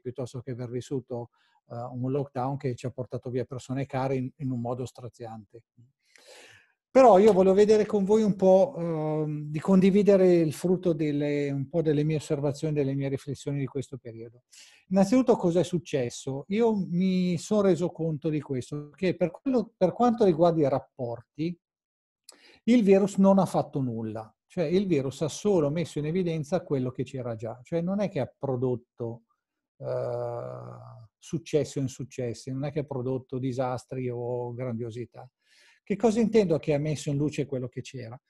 piuttosto che aver vissuto uh, un lockdown che ci ha portato via persone care in, in, un modo straziante. Però io voglio vedere con voi un po' uh, di condividere il frutto delle, un po' delle mie osservazioni, delle mie riflessioni di questo periodo. Innanzitutto cosa è successo? Io mi sono reso conto di questo, che per, quello, per quanto riguarda i rapporti, il virus non ha fatto nulla. Cioè il virus ha solo messo in evidenza quello che c'era già, cioè non è che ha prodotto eh, successo o insuccessi, non è che ha prodotto disastri o grandiosità. Che cosa intendo che ha messo in luce quello che c'era?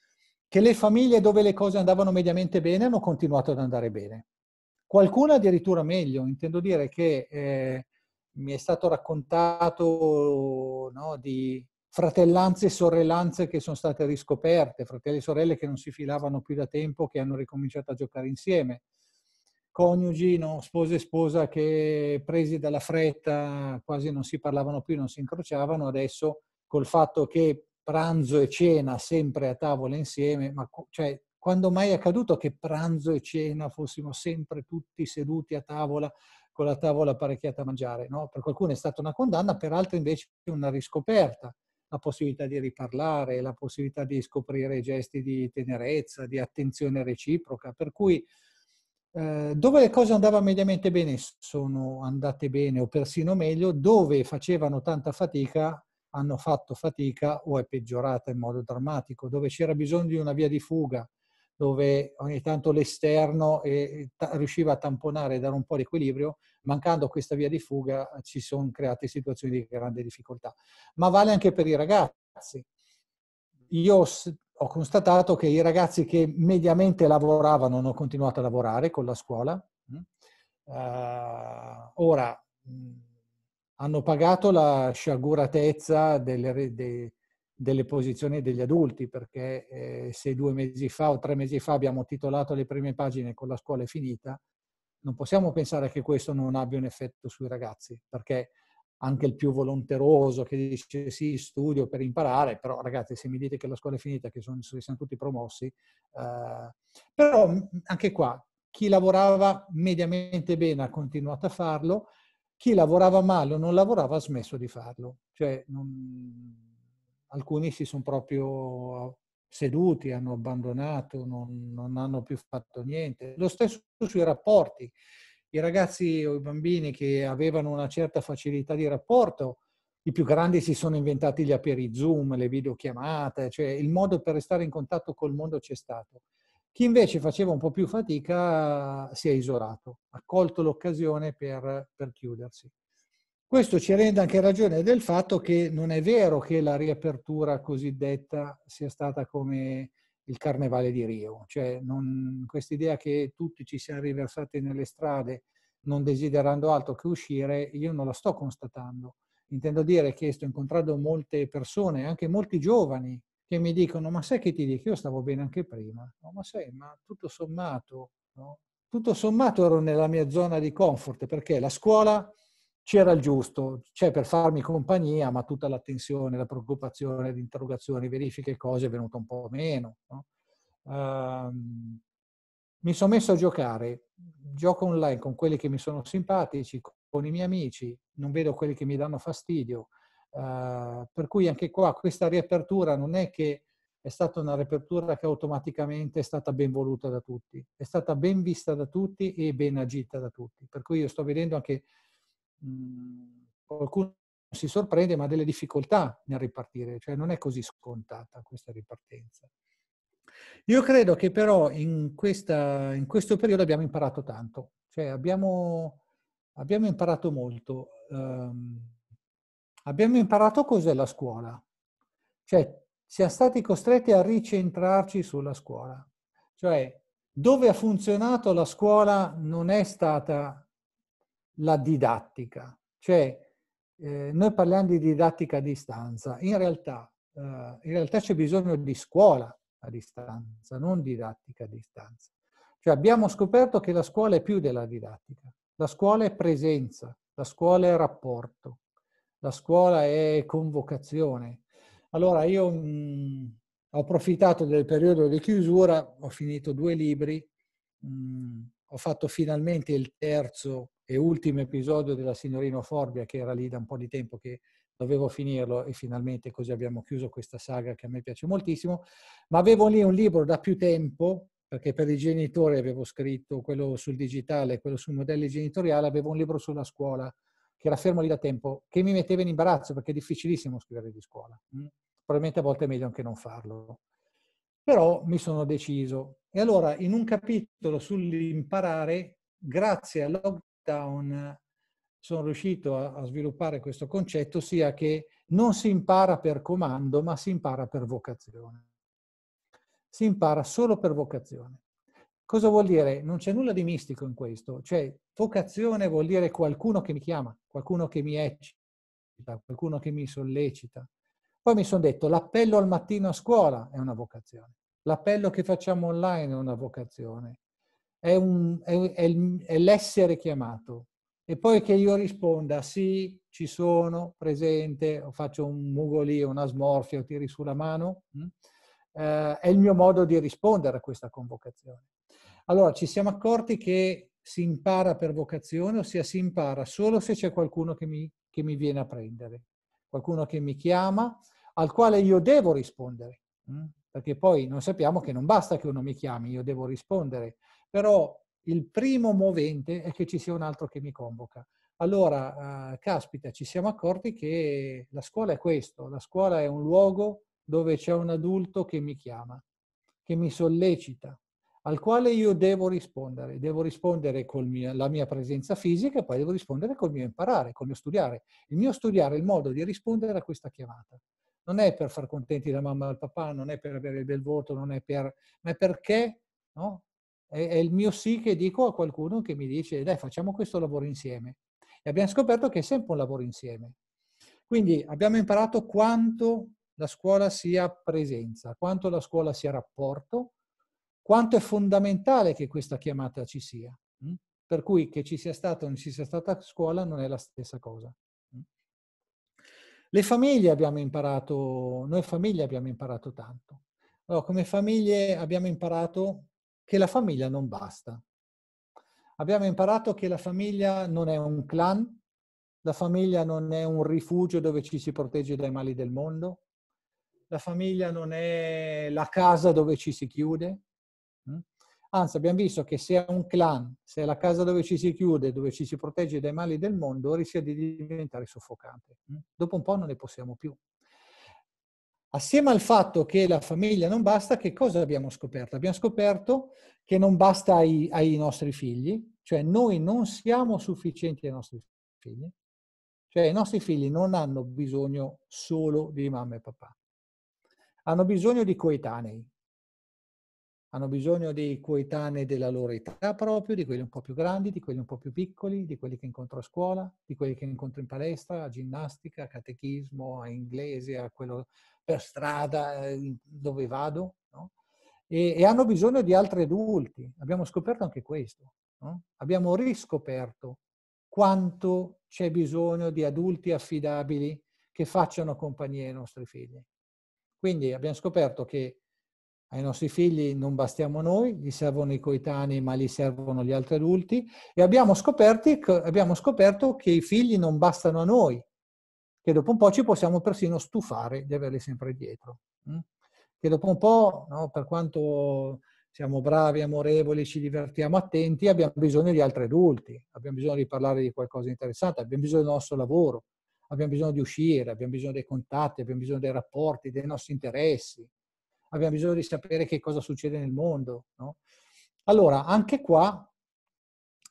Che le famiglie dove le cose andavano mediamente bene hanno continuato ad andare bene. Qualcuna addirittura meglio, intendo dire che eh, mi è stato raccontato no, di fratellanze e sorellanze che sono state riscoperte, fratelli e sorelle che non si filavano più da tempo, che hanno ricominciato a giocare insieme coniugi, no? sposa e sposa che presi dalla fretta quasi non si parlavano più, non si incrociavano, adesso col fatto che pranzo e cena sempre a tavola insieme, ma cioè, quando mai è accaduto che pranzo e cena fossimo sempre tutti seduti a tavola con la tavola apparecchiata a mangiare? No? Per qualcuno è stata una condanna, per altri invece una riscoperta la possibilità di riparlare, la possibilità di scoprire gesti di tenerezza, di attenzione reciproca, per cui eh, dove le cose andavano mediamente bene sono andate bene o persino meglio, dove facevano tanta fatica hanno fatto fatica o è peggiorata in modo drammatico, dove c'era bisogno di una via di fuga, dove ogni tanto l'esterno eh, t- riusciva a tamponare e dare un po' di equilibrio, mancando questa via di fuga ci sono create situazioni di grande difficoltà. Ma vale anche per i ragazzi. Io ho constatato che i ragazzi che mediamente lavoravano hanno continuato a lavorare con la scuola. Uh, ora mm, hanno pagato la sciaguratezza delle, de, delle posizioni degli adulti, perché eh, se due mesi fa o tre mesi fa abbiamo titolato le prime pagine con la scuola è finita, non possiamo pensare che questo non abbia un effetto sui ragazzi, perché anche il più volonteroso che dice sì, studio per imparare, però ragazzi se mi dite che la scuola è finita, che sono, siamo tutti promossi, eh, però mm, anche qua chi lavorava mediamente bene ha continuato a farlo, chi lavorava male o non lavorava ha smesso di farlo, cioè non, alcuni si sono proprio seduti, hanno abbandonato, non, non hanno più fatto niente. Lo stesso sui rapporti i ragazzi o i bambini che avevano una certa facilità di rapporto, i più grandi si sono inventati gli aperi Zoom, le videochiamate, cioè il modo per restare in contatto col mondo c'è stato. Chi invece faceva un po' più fatica eh, si è isolato, ha colto l'occasione per, per chiudersi. Questo ci rende anche ragione del fatto che non è vero che la riapertura cosiddetta sia stata come il carnevale di Rio. Cioè, questa idea che tutti ci siamo riversati nelle strade non desiderando altro che uscire, io non la sto constatando. Intendo dire che sto incontrando molte persone, anche molti giovani, che mi dicono, ma sai che ti dico, io stavo bene anche prima. No, ma sai, ma tutto sommato, no? tutto sommato ero nella mia zona di comfort, perché la scuola c'era il giusto, c'è per farmi compagnia, ma tutta l'attenzione, la preoccupazione, le interrogazioni, verifiche e cose è venuta un po' meno. No? Uh, mi sono messo a giocare, gioco online con quelli che mi sono simpatici, con i miei amici, non vedo quelli che mi danno fastidio, uh, per cui anche qua questa riapertura non è che è stata una riapertura che automaticamente è stata ben voluta da tutti, è stata ben vista da tutti e ben agita da tutti, per cui io sto vedendo anche Mhmm, qualcuno si sorprende, ma ha delle difficoltà nel ripartire, cioè non è così scontata questa ripartenza. Io credo che però in, questa, in questo periodo abbiamo imparato tanto, cioè abbiamo, abbiamo imparato molto. Um, abbiamo imparato cos'è la scuola, cioè siamo stati costretti a ricentrarci sulla scuola, cioè dove ha funzionato la scuola non è stata la didattica. Cioè, eh, noi parliamo di didattica a distanza, in realtà, eh, in realtà c'è bisogno di scuola a distanza, non didattica a distanza. Cioè abbiamo scoperto che la scuola è più della didattica, la scuola è presenza, la scuola è rapporto, la scuola è convocazione. Allora io mh, mm, ho approfittato del periodo di chiusura, ho finito due libri, mh, mm, ho fatto finalmente il terzo e ultimo episodio della signorina Forbia che era lì da un po' di tempo che dovevo finirlo e finalmente così abbiamo chiuso questa saga che a me piace moltissimo, ma avevo lì un libro da più tempo, perché per i genitori avevo scritto quello sul digitale, quello sui modelli genitoriali, avevo un libro sulla scuola che era fermo lì da tempo, che mi metteva in imbarazzo perché è difficilissimo scrivere di scuola. Mm? Probabilmente a volte è meglio anche non farlo. Però mi sono deciso. E allora in un capitolo sull'imparare, grazie al Town sono riuscito a, a sviluppare questo concetto, sia che non si impara per comando, ma si impara per vocazione. Si impara solo per vocazione. Cosa vuol dire? Non c'è nulla di mistico in questo, cioè vocazione vuol dire qualcuno che mi chiama, qualcuno che mi eccita, qualcuno che mi sollecita. Poi mi sono detto, l'appello al mattino a scuola è una vocazione, l'appello che facciamo online è una vocazione, è, un, è, è, è l'essere chiamato. E poi che io risponda sì, ci sono, presente, o faccio un mugolio, una smorfia, o tiri sulla mano, mm, eh, è il mio modo di rispondere a questa convocazione. Allora, ci siamo accorti che si impara per vocazione, ossia si impara solo se c'è qualcuno che mi, che mi viene a prendere, qualcuno che mi chiama, al quale io devo rispondere, mm, perché poi non sappiamo che non basta che uno mi chiami, io devo rispondere però il primo movente è che ci sia un altro che mi convoca. Allora, eh, caspita, ci siamo accorti che la scuola è questo, la scuola è un luogo dove c'è un adulto che mi chiama, che mi sollecita, al quale io devo rispondere. Devo rispondere con mia, la mia presenza fisica e poi devo rispondere col mio imparare, col mio studiare. Il mio studiare è il modo di rispondere a questa chiamata. Non è per far contenti la mamma e il papà, non è per avere il bel voto, non è per... ma è perché no? è, è il mio sì che dico a qualcuno che mi dice dai facciamo questo lavoro insieme. E abbiamo scoperto che è sempre un lavoro insieme. Quindi abbiamo imparato quanto la scuola sia presenza, quanto la scuola sia rapporto, quanto è fondamentale che questa chiamata ci sia. Mm? Per cui che ci sia stata o non ci sia stata scuola non è la stessa cosa. Mm? Le famiglie abbiamo imparato, noi famiglie abbiamo imparato tanto. Allora, come famiglie abbiamo imparato che la famiglia non basta. Abbiamo imparato che la famiglia non è un clan, la famiglia non è un rifugio dove ci si protegge dai mali del mondo, la famiglia non è la casa dove ci si chiude. Mm? Anzi, abbiamo visto che se è un clan, se è la casa dove ci si chiude, dove ci si protegge dai mali del mondo, rischia di diventare soffocante. Mm? Dopo un po' non ne possiamo più. Assieme al fatto che la famiglia non basta, che cosa abbiamo scoperto? Abbiamo scoperto che non basta ai, ai nostri figli, cioè noi non siamo sufficienti ai nostri figli, cioè i nostri figli non hanno bisogno solo di mamma e papà, hanno bisogno di coetanei, hanno bisogno dei coetanei della loro età proprio, di quelli un po' più grandi, di quelli un po' più piccoli, di quelli che incontro a scuola, di quelli che incontro in palestra, a ginnastica, a catechismo, a inglese, a quello per strada, eh, dove vado, no? e, e, hanno bisogno di altri adulti. Abbiamo scoperto anche questo. No? Abbiamo riscoperto quanto c'è bisogno di adulti affidabili che facciano compagnia ai nostri figli. Quindi abbiamo scoperto che ai nostri figli non bastiamo noi, gli servono i coetanei ma gli servono gli altri adulti e abbiamo, scoperti, abbiamo scoperto che i figli non bastano a noi, che dopo un po' ci possiamo persino stufare di averli sempre dietro. Mm? Che dopo un po', no, per quanto siamo bravi, amorevoli, ci divertiamo, attenti, abbiamo bisogno di altri adulti, abbiamo bisogno di parlare di qualcosa di interessante, abbiamo bisogno del nostro lavoro, abbiamo bisogno di uscire, abbiamo bisogno dei contatti, abbiamo bisogno dei rapporti, dei nostri interessi abbiamo bisogno di sapere che cosa succede nel mondo. No? Allora, anche qua,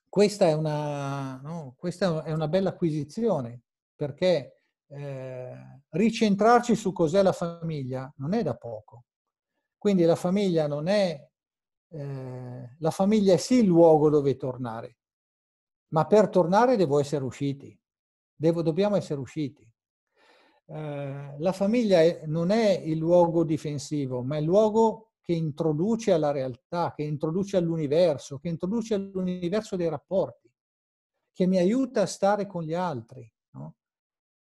questa è una, no, questa è una bella acquisizione, perché eh, ricentrarci su cos'è la famiglia non è da poco. Quindi la famiglia non è... Eh, la famiglia è sì il luogo dove tornare, ma per tornare devo essere usciti. Devo, dobbiamo essere usciti. Eh, la famiglia è, non è il luogo difensivo, ma è il luogo che introduce alla realtà, che introduce all'universo, che introduce all'universo dei rapporti, che mi aiuta a stare con gli altri. No?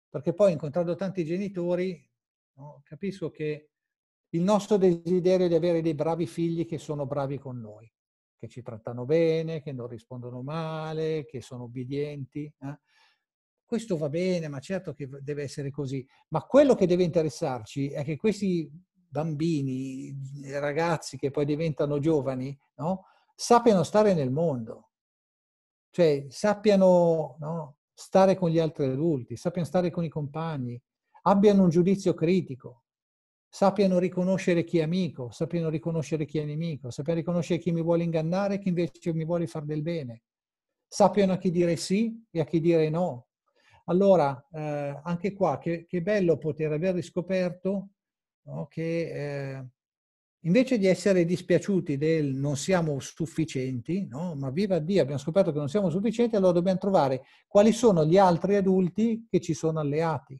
Perché poi incontrando tanti genitori no, capisco che il nostro desiderio è di avere dei bravi figli che sono bravi con noi, che ci trattano bene, che non rispondono male, che sono obbedienti. Eh? questo va bene, ma certo che deve essere così. Ma quello che deve interessarci è che questi bambini, ragazzi che poi diventano giovani, no? sappiano stare nel mondo, cioè sappiano no? stare con gli altri adulti, sappiano stare con i compagni, abbiano un giudizio critico, sappiano riconoscere chi è amico, sappiano riconoscere chi è nemico, sappiano riconoscere chi mi vuole ingannare e chi invece mi vuole fare del bene, sappiano a chi dire sì e a chi dire no, allora, eh, anche qua, che, che, bello poter aver riscoperto no, che eh, invece di essere dispiaciuti del non siamo sufficienti, no, ma viva Dio, abbiamo scoperto che non siamo sufficienti, allora dobbiamo trovare quali sono gli altri adulti che ci sono alleati.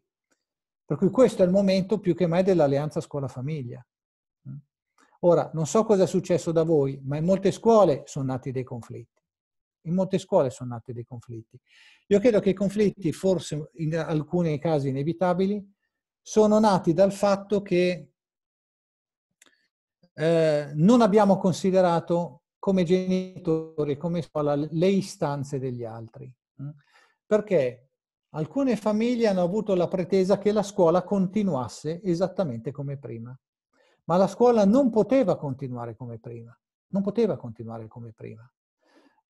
Per cui questo è il momento più che mai dell'alleanza scuola-famiglia. Ora, non so cosa è successo da voi, ma in molte scuole sono nati dei conflitti. In molte scuole sono nati dei conflitti. Io credo che i conflitti, forse in alcuni casi inevitabili, sono nati dal fatto che eh, non abbiamo considerato come genitori, come scuola, le istanze degli altri. Mm. Perché alcune famiglie hanno avuto la pretesa che la scuola continuasse esattamente come prima. Ma la scuola non poteva continuare come prima. Non poteva continuare come prima.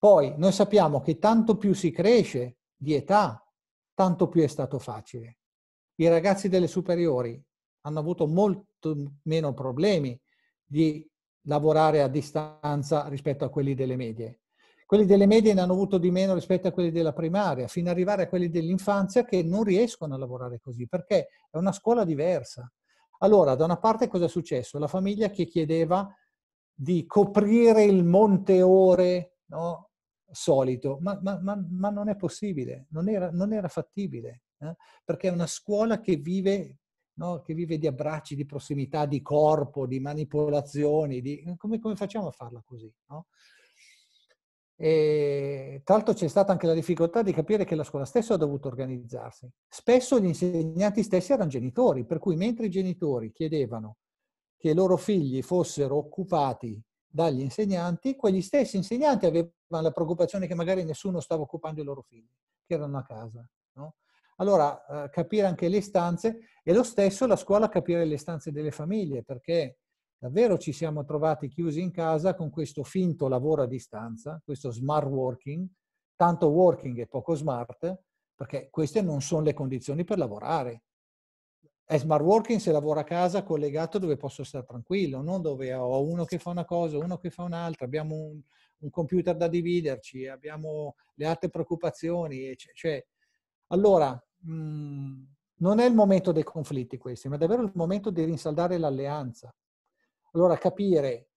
Poi noi sappiamo che tanto più si cresce di età, tanto più è stato facile. I ragazzi delle superiori hanno avuto molto meno problemi di lavorare a distanza rispetto a quelli delle medie. Quelli delle medie ne hanno avuto di meno rispetto a quelli della primaria, fino ad arrivare a quelli dell'infanzia che non riescono a lavorare così, perché è una scuola diversa. Allora, da una parte cosa è successo? La famiglia che chiedeva di coprire il monte ore no? solito, ma, ma, ma, ma non è possibile, non era, non era fattibile, eh? perché è una scuola che vive, no? che vive, di abbracci, di prossimità, di corpo, di manipolazioni, di... Come, come, facciamo a farla così? No? E, tra l'altro c'è stata anche la difficoltà di capire che la scuola stessa ha dovuto organizzarsi. Spesso gli insegnanti stessi erano genitori, per cui mentre i genitori chiedevano che i loro figli fossero occupati dagli insegnanti, quegli stessi insegnanti avevano ma la preoccupazione che magari nessuno stava occupando i loro figli, che erano a casa. No? Allora, eh, capire anche le stanze e lo stesso la scuola capire le stanze delle famiglie, perché davvero ci siamo trovati chiusi in casa con questo finto lavoro a distanza, questo smart working, tanto working e poco smart, perché queste non sono le condizioni per lavorare. È smart working se lavoro a casa collegato dove posso stare tranquillo, non dove ho uno che fa una cosa, uno che fa un'altra, abbiamo un, un computer da dividerci, abbiamo le altre preoccupazioni, cioè, allora, mh, mm, non è il momento dei conflitti questi, ma è davvero il momento di rinsaldare l'alleanza. Allora capire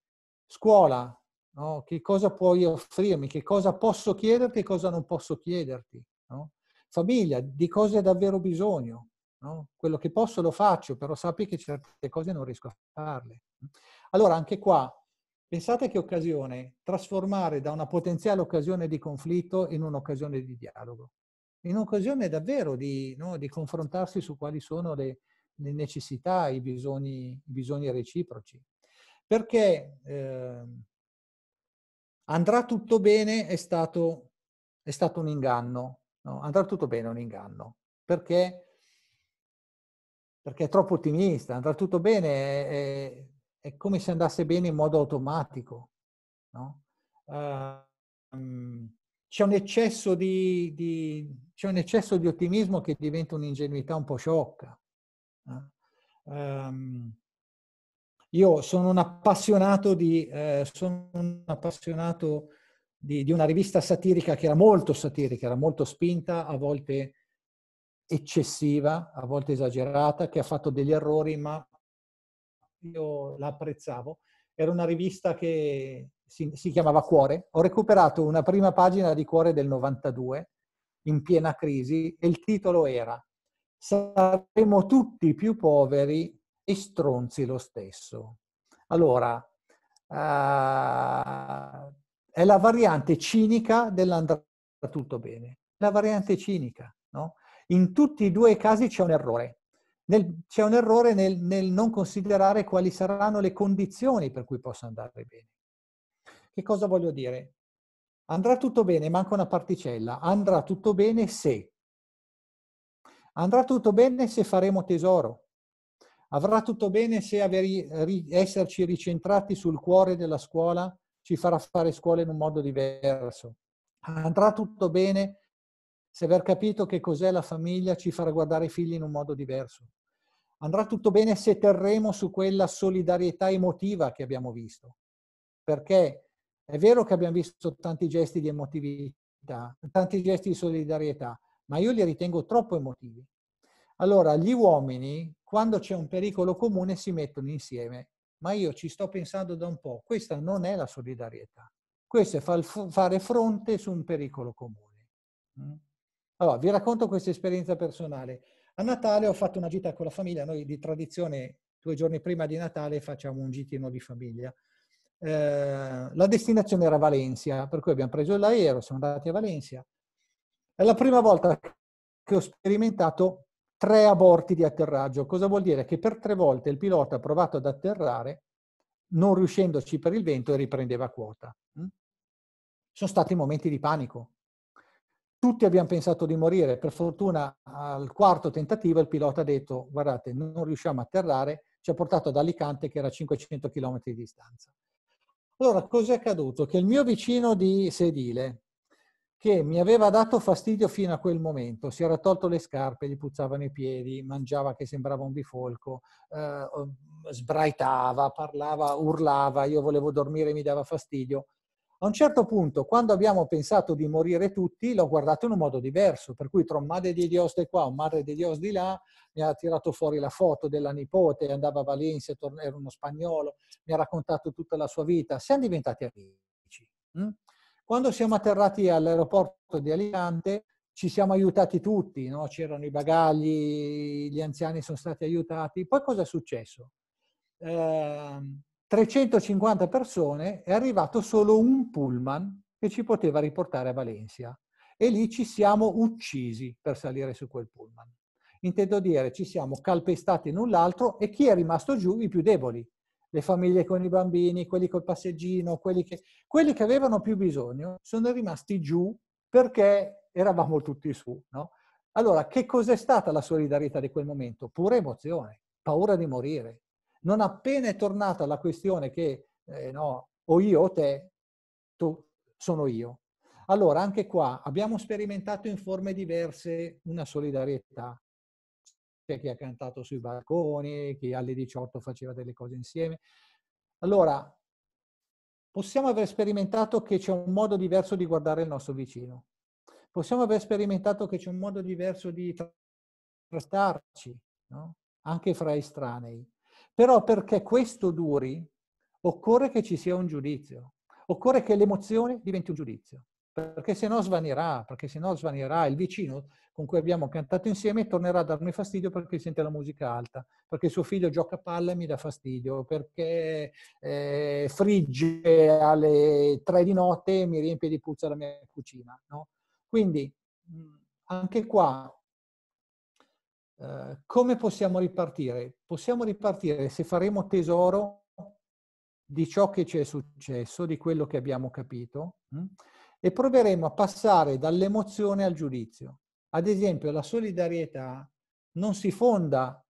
scuola, no? che cosa puoi offrirmi, che cosa posso chiederti e cosa non posso chiederti. No? Famiglia, di cosa hai davvero bisogno. No? Quello che posso lo faccio, però sappi che certe cose non riesco a farle. Allora anche qua Pensate che occasione trasformare da una potenziale occasione di conflitto in un'occasione di dialogo, in un'occasione davvero di, no, di confrontarsi su quali sono le, le necessità, i bisogni, i bisogni, reciproci. Perché eh, andrà tutto bene è stato, è stato un inganno, no? andrà tutto bene è un inganno, perché, perché è troppo ottimista, andrà tutto bene è, è è come se andasse bene in modo automatico. No? Uh, um, c'è, un di, di, c'è, un eccesso di, ottimismo che diventa un'ingenuità un po' sciocca. No? Um, io sono un appassionato, di, eh, sono un appassionato di, di, una rivista satirica che era molto satirica, era molto spinta, a volte eccessiva, a volte esagerata, che ha fatto degli errori, ma io la apprezzavo. Era una rivista che si, si chiamava Cuore. Ho recuperato una prima pagina di Cuore del 92, in piena crisi, e il titolo era Saremo tutti più poveri e stronzi lo stesso. Allora, uh, è la variante cinica dell'andrà tutto bene. La variante cinica, no? In tutti e due i casi c'è un errore nel, c'è un errore nel, nel non considerare quali saranno le condizioni per cui possa andare bene. Che cosa voglio dire? Andrà tutto bene, manca una particella. Andrà tutto bene se. Andrà tutto bene se faremo tesoro. Avrà tutto bene se averi, ri, esserci ricentrati sul cuore della scuola ci farà fare scuola in un modo diverso. Andrà tutto bene se aver capito che cos'è la famiglia ci farà guardare i figli in un modo diverso. Andrà tutto bene se terremo su quella solidarietà emotiva che abbiamo visto, perché è vero che abbiamo visto tanti gesti di emotività, tanti gesti di solidarietà, ma io li ritengo troppo emotivi. Allora, gli uomini, quando c'è un pericolo comune, si mettono insieme, ma io ci sto pensando da un po', questa non è la solidarietà, questo è far, fare fronte su un pericolo comune. Mm? Allora, vi racconto questa esperienza personale. A Natale ho fatto una gita con la famiglia, noi di tradizione due giorni prima di Natale facciamo un gitino di famiglia. Eh, la destinazione era Valencia, per cui abbiamo preso l'aereo, siamo andati a Valencia. È la prima volta che ho sperimentato tre aborti di atterraggio. Cosa vuol dire? Che per tre volte il pilota ha provato ad atterrare, non riuscendoci per il vento e riprendeva quota. Mm? Sono stati momenti di panico, tutti abbiamo pensato di morire, per fortuna al quarto tentativo il pilota ha detto guardate non riusciamo a atterrare, ci ha portato ad Alicante che era a 500 km di distanza. Allora cos'è accaduto? Che il mio vicino di sedile, che mi aveva dato fastidio fino a quel momento, si era tolto le scarpe, gli puzzavano i piedi, mangiava che sembrava un bifolco, eh, sbraitava, parlava, urlava, io volevo dormire e mi dava fastidio, a un certo punto, quando abbiamo pensato di morire tutti, l'ho guardato in un modo diverso, per cui tra un madre di Dios di qua, un madre di Dios di là, mi ha tirato fuori la foto della nipote, andava a Valencia, era uno spagnolo, mi ha raccontato tutta la sua vita. Siamo diventati amici. Hm? Quando siamo atterrati all'aeroporto di Alicante, ci siamo aiutati tutti, no? c'erano i bagagli, gli anziani sono stati aiutati. Poi cosa è successo? Eh, 350 persone, è arrivato solo un pullman che ci poteva riportare a Valencia e lì ci siamo uccisi per salire su quel pullman. Intendo dire, ci siamo calpestati in un l'altro e chi è rimasto giù? I più deboli. Le famiglie con i bambini, quelli col passeggino, quelli che, quelli che avevano più bisogno sono rimasti giù perché eravamo tutti su. No? Allora, che cos'è stata la solidarietà di quel momento? Pura emozione, paura di morire, non appena è tornata la questione che eh, no, o io o te, tu, sono io. Allora, anche qua abbiamo sperimentato in forme diverse una solidarietà. C'è chi ha cantato sui balconi, chi alle 18 faceva delle cose insieme. Allora, possiamo aver sperimentato che c'è un modo diverso di guardare il nostro vicino. Possiamo aver sperimentato che c'è un modo diverso di trattarci, no? anche fra estranei. Però perché questo duri, occorre che ci sia un giudizio, occorre che l'emozione diventi un giudizio, perché se no svanirà, perché se no svanirà il vicino con cui abbiamo cantato insieme tornerà a darmi fastidio perché sente la musica alta, perché suo figlio gioca a palla e mi dà fastidio, perché eh, frigge alle tre di notte e mi riempie di puzza la mia cucina. No? Quindi anche qua eh, come possiamo ripartire? Possiamo ripartire se faremo tesoro di ciò che ci è successo, di quello che abbiamo capito, mh? Mm, e proveremo a passare dall'emozione al giudizio. Ad esempio, la solidarietà non si fonda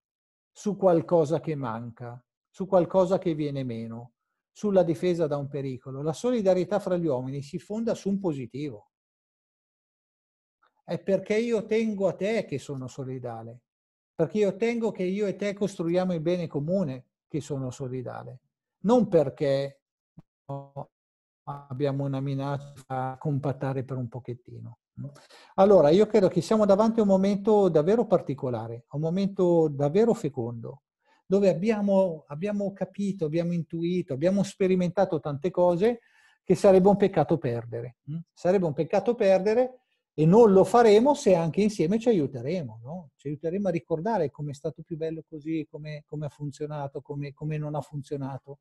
su qualcosa che manca, su qualcosa che viene meno, sulla difesa da un pericolo. La solidarietà fra gli uomini si fonda su un positivo. È perché io tengo a te che sono solidale perché io tengo che io e te costruiamo il bene comune che sono solidale, non perché abbiamo una minaccia a compattare per un pochettino. Allora, io credo che siamo davanti a un momento davvero particolare, a un momento davvero fecondo, dove abbiamo, abbiamo capito, abbiamo intuito, abbiamo sperimentato tante cose che sarebbe un peccato perdere. Hm? Sarebbe un peccato perdere e non lo faremo se anche insieme ci aiuteremo, no? ci aiuteremo a ricordare come è stato più bello così, come, ha funzionato, come, come, non ha funzionato.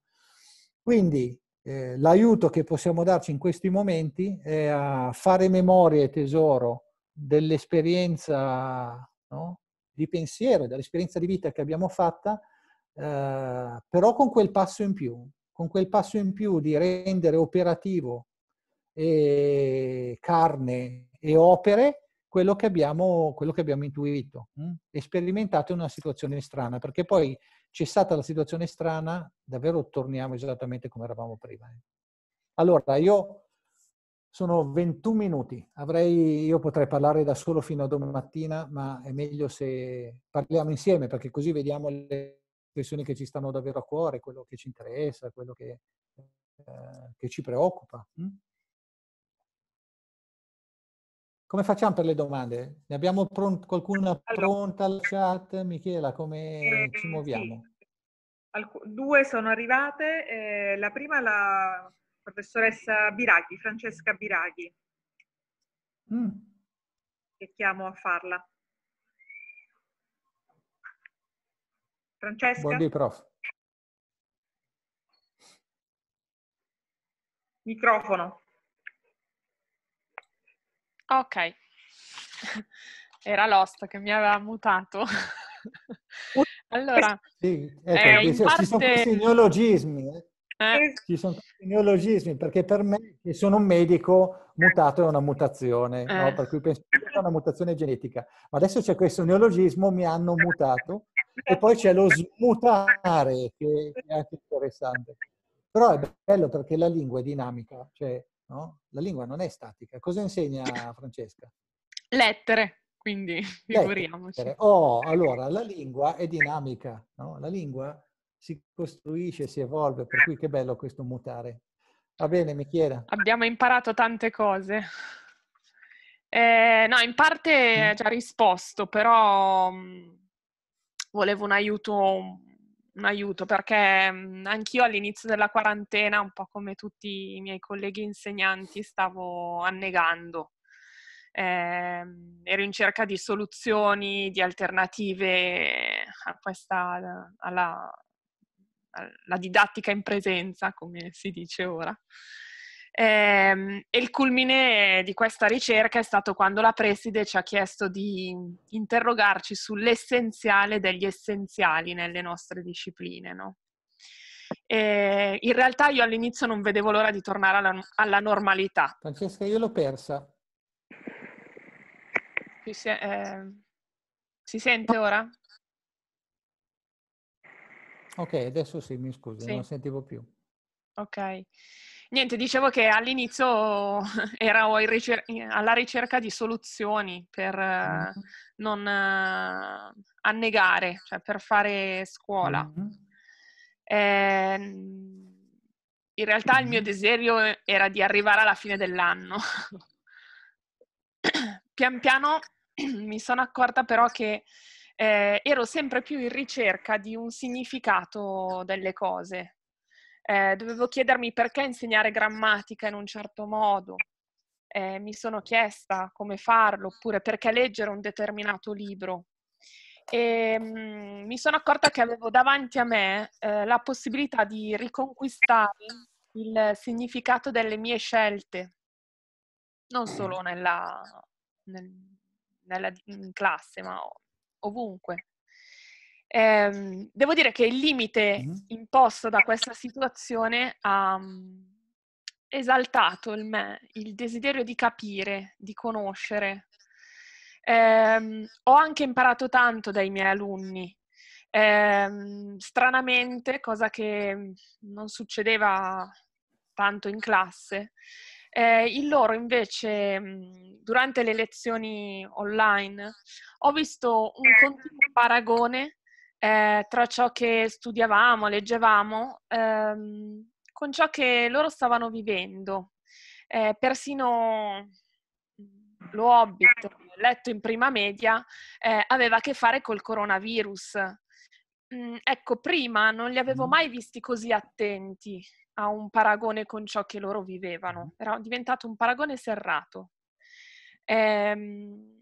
Quindi eh, l'aiuto che possiamo darci in questi momenti è a fare memoria e tesoro dell'esperienza no? di pensiero, dell'esperienza di vita che abbiamo fatta, eh, però con quel passo in più, con quel passo in più di rendere operativo e eh, carne e opere quello che abbiamo, quello che abbiamo intuito mh? Mm? e sperimentato in una situazione strana, perché poi c'è stata la situazione strana, davvero torniamo esattamente come eravamo prima. Eh. Allora, io sono 21 minuti, Avrei, io potrei parlare da solo fino a domattina, ma è meglio se parliamo insieme, perché così vediamo le questioni che ci stanno davvero a cuore, quello che ci interessa, quello che, eh, che ci preoccupa. Mh? Mm? Come facciamo per le domande? Ne abbiamo pron- qualcuna pronta alla chat? Eh, Michela, come eh, ci muoviamo? Alc- due sono arrivate, eh, la prima la professoressa Biraghi, Francesca Biraghi, mm. che chiamo a farla. Francesca? Buondì, prof. Microfono. Ok, era Lost che mi aveva mutato. allora, sì, ecco, eh, ci, parte... sono questi neologismi. Eh. Eh. Ci sono questi neologismi, perché per me, che sono un medico, mutato è una mutazione, no? Eh. per cui penso che sia una mutazione genetica. Ma adesso c'è questo neologismo, mi hanno mutato, e poi c'è lo smutare, che è anche interessante. Però è bello perché la lingua è dinamica, cioè no? La lingua non è statica. Cosa insegna Francesca? Lettere, quindi figuriamoci. Oh, allora, la lingua è dinamica, no? La lingua si costruisce, si evolve, per cui che bello questo mutare. Va bene, Michiela. Abbiamo imparato tante cose. Eh, no, in parte mm. ha già risposto, però mm, volevo un aiuto un aiuto perché mhmm, anch'io all'inizio della quarantena, un po' come tutti i miei colleghi insegnanti, stavo annegando. Eh, ero in cerca di soluzioni, di alternative a questa, alla, alla didattica in presenza, come si dice ora. Ehm, e, il culmine di questa ricerca è stato quando la preside ci ha chiesto di interrogarci sull'essenziale degli essenziali nelle nostre discipline. No? E in realtà io all'inizio non vedevo l'ora di tornare alla, alla normalità. Francesca, io l'ho persa. Si, eh, si, sente ora? Ok, adesso sì, mi scusi, sì. non sentivo più. Ok. Niente, dicevo che all'inizio ero ricer- alla ricerca di soluzioni per mm-hmm. non annegare, cioè per fare scuola. Mm-hmm. Eh, in realtà il mio mm-hmm. desiderio era di arrivare alla fine dell'anno. Pian piano mi sono accorta però che eh, ero sempre più in ricerca di un significato delle cose eh, dovevo chiedermi perché insegnare grammatica in un certo modo, eh, mi sono chiesta come farlo, oppure perché leggere un determinato libro. E, ehm, mh, mi sono accorta che avevo davanti a me eh, la possibilità di riconquistare il significato delle mie scelte, non solo nella, nel, nella in classe, ma ovunque. Eh, devo dire che il limite mm-hmm. imposto da questa situazione ha mhmm, esaltato il me, il desiderio di capire, di conoscere. Eh, ho anche imparato tanto dai miei alunni. Eh, stranamente, cosa che mhmm, non succedeva tanto in classe, eh, il loro invece, mhmm, durante le lezioni online, ho visto un continuo paragone eh, tra ciò che studiavamo, leggevamo, ehm, con ciò che loro stavano vivendo. Eh, persino mm, lo Hobbit, letto in prima media, eh, aveva a che fare col coronavirus. Mm, ecco, prima non li avevo mm. mai visti così attenti a un paragone con ciò che loro vivevano. Era diventato un paragone serrato. Ehm,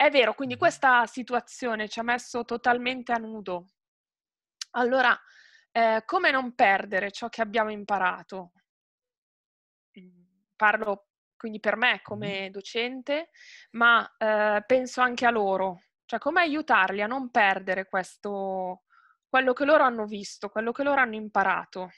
è vero, quindi questa situazione ci ha messo totalmente a nudo. Allora, eh, come non perdere ciò che abbiamo imparato? Mhmm, parlo quindi per me come docente, ma eh, penso anche a loro, cioè come aiutarli a non perdere questo, quello che loro hanno visto, quello che loro hanno imparato.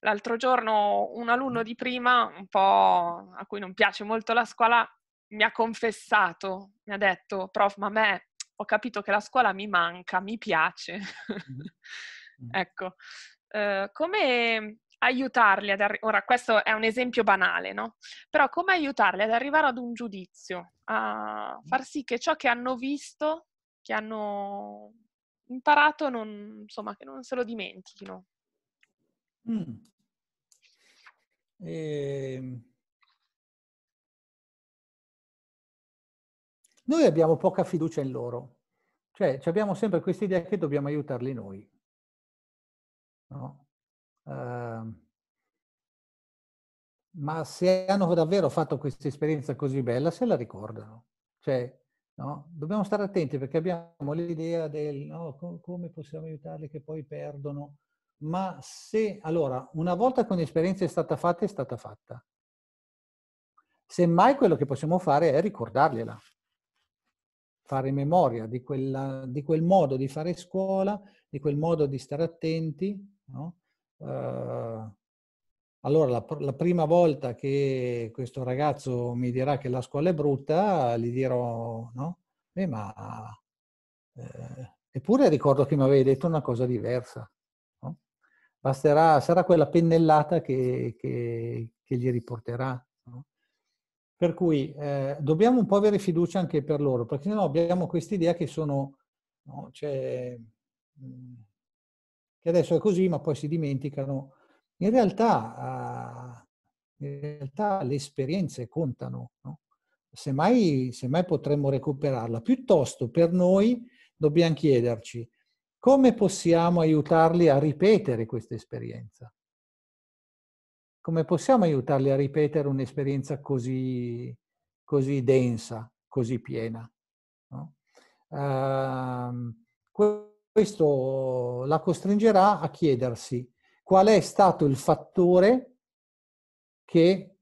L'altro giorno un alunno di prima, un po' a cui non piace molto la scuola, mi ha confessato, mi ha detto, prof, ma a me ho capito che la scuola mi manca, mi piace. Mm-hmm. Mm-hmm. ecco, eh, come aiutarli ad arrivare, ora questo è un esempio banale, no? Però come aiutarli ad arrivare ad un giudizio, a mm-hmm. far sì che ciò che hanno visto, che hanno imparato, non, insomma, che non se lo dimentichino. Mm. E ehm, Noi abbiamo poca fiducia in loro, cioè abbiamo sempre questa idea che dobbiamo aiutarli noi. No? Uh, ma se hanno davvero fatto questa esperienza così bella, se la ricordano. Cioè, no? dobbiamo stare attenti perché abbiamo l'idea del no, com- come possiamo aiutarli che poi perdono. Ma se, allora, una volta che un'esperienza è stata fatta, è stata fatta. Semmai quello che possiamo fare è ricordargliela fare memoria di, quella, di, quel modo di fare scuola, di quel modo di stare attenti. No? Eh, allora, la, la, prima volta che questo ragazzo mi dirà che la scuola è brutta, gli dirò, no? Eh, ma... Eh, eppure ricordo che mi avevi detto una cosa diversa. No? Basterà, sarà quella pennellata che, che, che gli riporterà per cui eh, dobbiamo un po' avere fiducia anche per loro, perché sennò abbiamo questa idea che sono, no, cioè, mm, che adesso è così, ma poi si dimenticano. In realtà, eh, in realtà le esperienze contano, no? semmai, semmai potremmo recuperarla. Piuttosto per noi dobbiamo chiederci come possiamo aiutarli a ripetere questa esperienza come possiamo aiutarli a ripetere un'esperienza così, così densa, così piena? No? Uh, questo la costringerà a chiedersi qual è stato il fattore che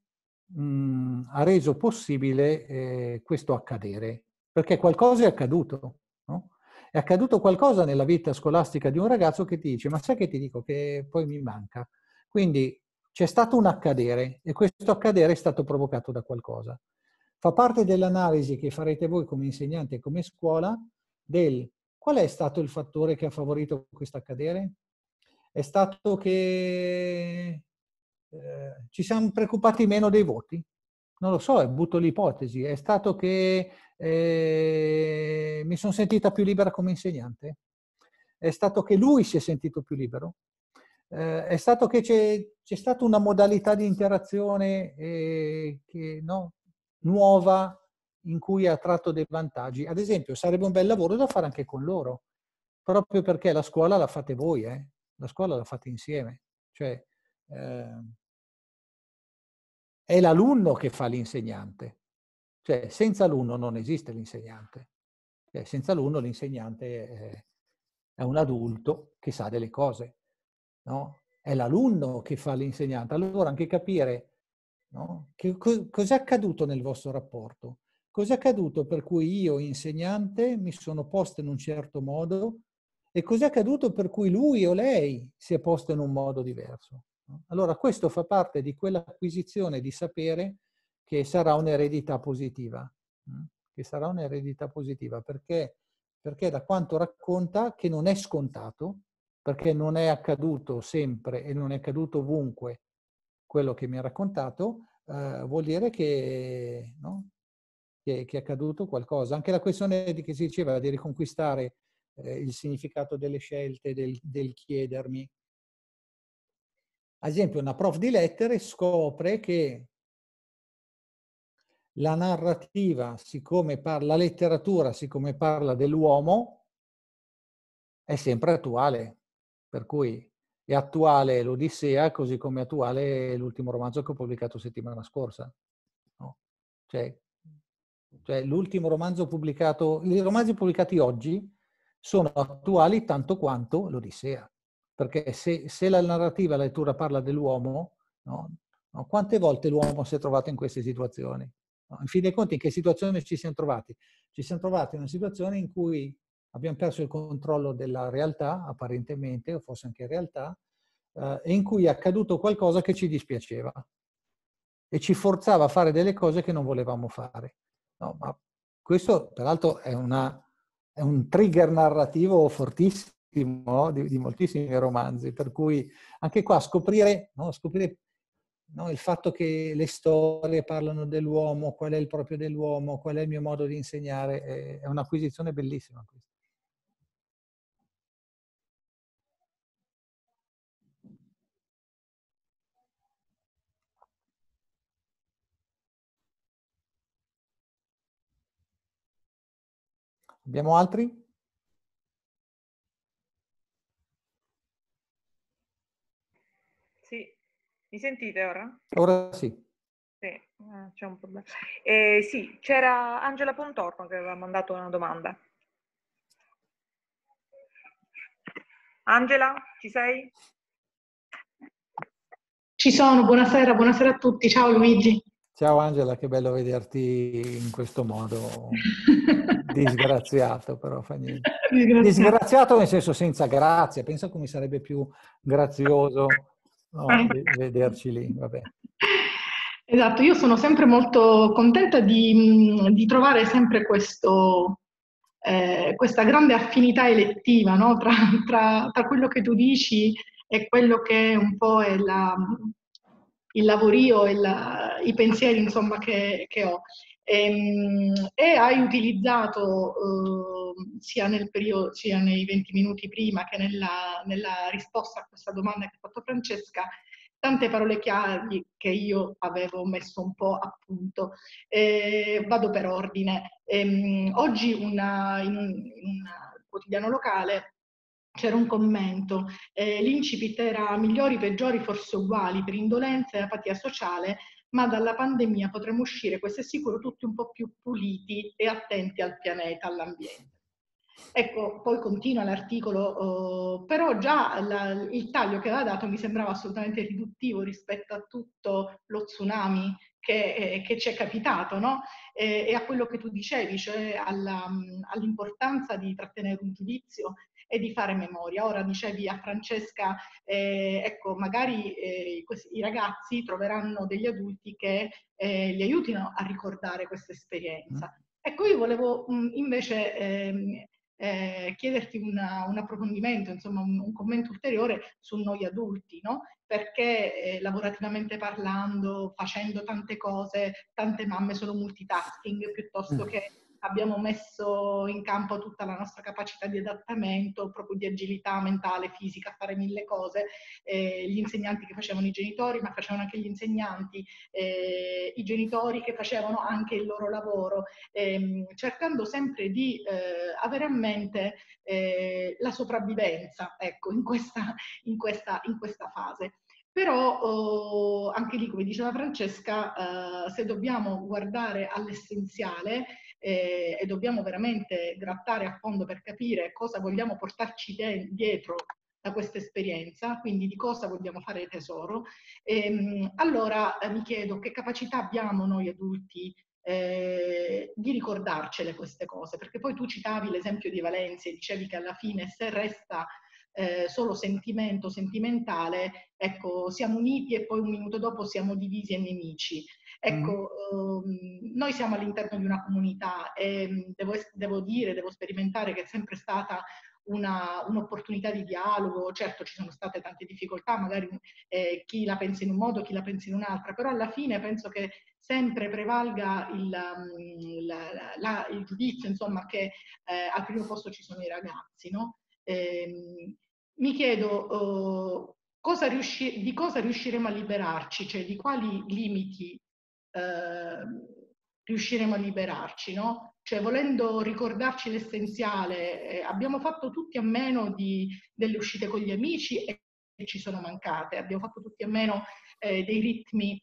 mh, mm, ha reso possibile eh, questo accadere, perché qualcosa è accaduto. No? È accaduto qualcosa nella vita scolastica di un ragazzo che ti dice, ma sai che ti dico che poi mi manca? Quindi c'è stato un accadere e questo accadere è stato provocato da qualcosa. Fa parte dell'analisi che farete voi come insegnante e come scuola del qual è stato il fattore che ha favorito questo accadere? È stato che eh, ci siamo preoccupati meno dei voti? Non lo so, butto l'ipotesi. È stato che eh, mi sono sentita più libera come insegnante? È stato che lui si è sentito più libero? eh, è stato che c'è, c'è, stata una modalità di interazione eh, che, no, nuova in cui ha tratto dei vantaggi. Ad esempio, sarebbe un bel lavoro da fare anche con loro, proprio perché la scuola la fate voi, eh? la scuola la fate insieme. Cioè, eh, è l'alunno che fa l'insegnante. Cioè, senza alunno non esiste l'insegnante. Cioè, senza alunno l'insegnante è, è un adulto che sa delle cose no? È l'alunno che fa l'insegnante. Allora anche capire no? che, co- cos'è accaduto nel vostro rapporto. Cos'è accaduto per cui io, insegnante, mi sono posto in un certo modo e cos'è accaduto per cui lui o lei si è posto in un modo diverso. Allora questo fa parte di quell'acquisizione di sapere che sarà un'eredità positiva, che sarà un'eredità positiva perché, perché da quanto racconta che non è scontato, perché non è accaduto sempre e non è accaduto ovunque quello che mi ha raccontato, eh, vuol dire che, no? che, che, è accaduto qualcosa. Anche la questione di, che si diceva di riconquistare eh, il significato delle scelte, del, del chiedermi. Ad esempio, una prof di lettere scopre che la narrativa, siccome parla, la letteratura, siccome parla dell'uomo, è sempre attuale per cui è attuale l'Odissea così come è attuale l'ultimo romanzo che ho pubblicato settimana scorsa. No? Cioè, cioè l'ultimo romanzo pubblicato, i romanzi pubblicati oggi sono attuali tanto quanto l'Odissea, perché se, se la narrativa, la lettura parla dell'uomo, no? No? quante volte l'uomo si è trovato in queste situazioni? In fin dei conti, in che situazione ci siamo trovati? Ci siamo trovati in una situazione in cui abbiamo perso il controllo della realtà, apparentemente, o forse anche realtà, eh, in cui è accaduto qualcosa che ci dispiaceva e ci forzava a fare delle cose che non volevamo fare. No, ma questo, peraltro, è, una, è un trigger narrativo fortissimo di, di, moltissimi romanzi, per cui anche qua scoprire, no, scoprire no, il fatto che le storie parlano dell'uomo, qual è il proprio dell'uomo, qual è il mio modo di insegnare, è, è un'acquisizione bellissima questa. Abbiamo altri? Sì, mi sentite ora? Ora sì. Sì, eh, c'è un problema. Eh, sì, c'era Angela Pontorno che aveva mandato una domanda. Angela, ci sei? Ci sono, buonasera, buonasera a tutti, ciao Luigi. Ciao Angela, che bello vederti in questo modo disgraziato, però fa niente. Disgraziato. disgraziato nel senso senza grazia, pensa come sarebbe più grazioso no, ah. vederci lì. Vabbè. Esatto, io sono sempre molto contenta di, di trovare sempre questo, eh, questa grande affinità elettiva no? tra, tra, tra quello che tu dici e quello che un po' è la, il lavorio e la, i pensieri insomma, che, che ho. E, ehm, e, hai utilizzato eh, sia, nel periodo, sia nei 20 minuti prima che nella, nella risposta a questa domanda che ha fatto Francesca tante parole chiavi che io avevo messo un po' a punto. Eh, vado per ordine. Eh, oggi una, in, in un quotidiano locale c'era un commento, eh, l'incipit era migliori, peggiori, forse uguali per indolenza e apatia sociale, ma dalla pandemia potremmo uscire, questo è sicuro, tutti un po' più puliti e attenti al pianeta, all'ambiente. Ecco, poi continua l'articolo, eh, però già la, il taglio che aveva dato mi sembrava assolutamente riduttivo rispetto a tutto lo tsunami che, eh, che ci è capitato, no? e, eh, e, a quello che tu dicevi, cioè alla, all'importanza di trattenere un giudizio e di fare memoria. Ora dicevi a Francesca, eh, ecco, magari eh, i ragazzi troveranno degli adulti che eh, li aiutino a ricordare questa esperienza. Mm. Ecco, io volevo mh, mm, invece ehm, eh, chiederti una, un approfondimento, insomma un, un, commento ulteriore su noi adulti, no? perché eh, lavorativamente parlando, facendo tante cose, tante mamme sono multitasking piuttosto mm. che abbiamo messo in campo tutta la nostra capacità di adattamento, proprio di agilità mentale, fisica, fare mille cose, eh, gli insegnanti che facevano i genitori, ma facevano anche gli insegnanti, eh, i genitori che facevano anche il loro lavoro, ehm, cercando sempre di eh, avere a mente eh, la sopravvivenza, ecco, in questa, in questa, in questa fase. Però eh, anche lì, come diceva Francesca, eh, se dobbiamo guardare all'essenziale, eh, e dobbiamo veramente grattare a fondo per capire cosa vogliamo portarci de- dietro da questa esperienza, quindi di cosa vogliamo fare tesoro. E, ehm, allora eh, mi chiedo che capacità abbiamo noi adulti eh, di ricordarcele queste cose, perché poi tu citavi l'esempio di Valencia e dicevi che alla fine se resta eh, solo sentimento, sentimentale, ecco, siamo uniti e poi un minuto dopo siamo divisi e nemici. Mm. Ecco, mm. noi siamo all'interno di una comunità e ehm, devo, devo dire, devo sperimentare che è sempre stata una, un'opportunità di dialogo, certo ci sono state tante difficoltà, magari eh, chi la pensa in un modo, chi la pensa in un'altra, però alla fine penso che sempre prevalga il, mm, la, la, il giudizio, insomma, che eh, al primo posto ci sono i ragazzi, no? eh, mi chiedo oh, cosa riusci- di cosa riusciremo a liberarci, cioè di quali limiti Ehm, riusciremo a liberarci, no? Cioè, volendo ricordarci l'essenziale, eh, abbiamo fatto tutti a meno di, delle uscite con gli amici e ci sono mancate, abbiamo fatto tutti a meno eh, dei ritmi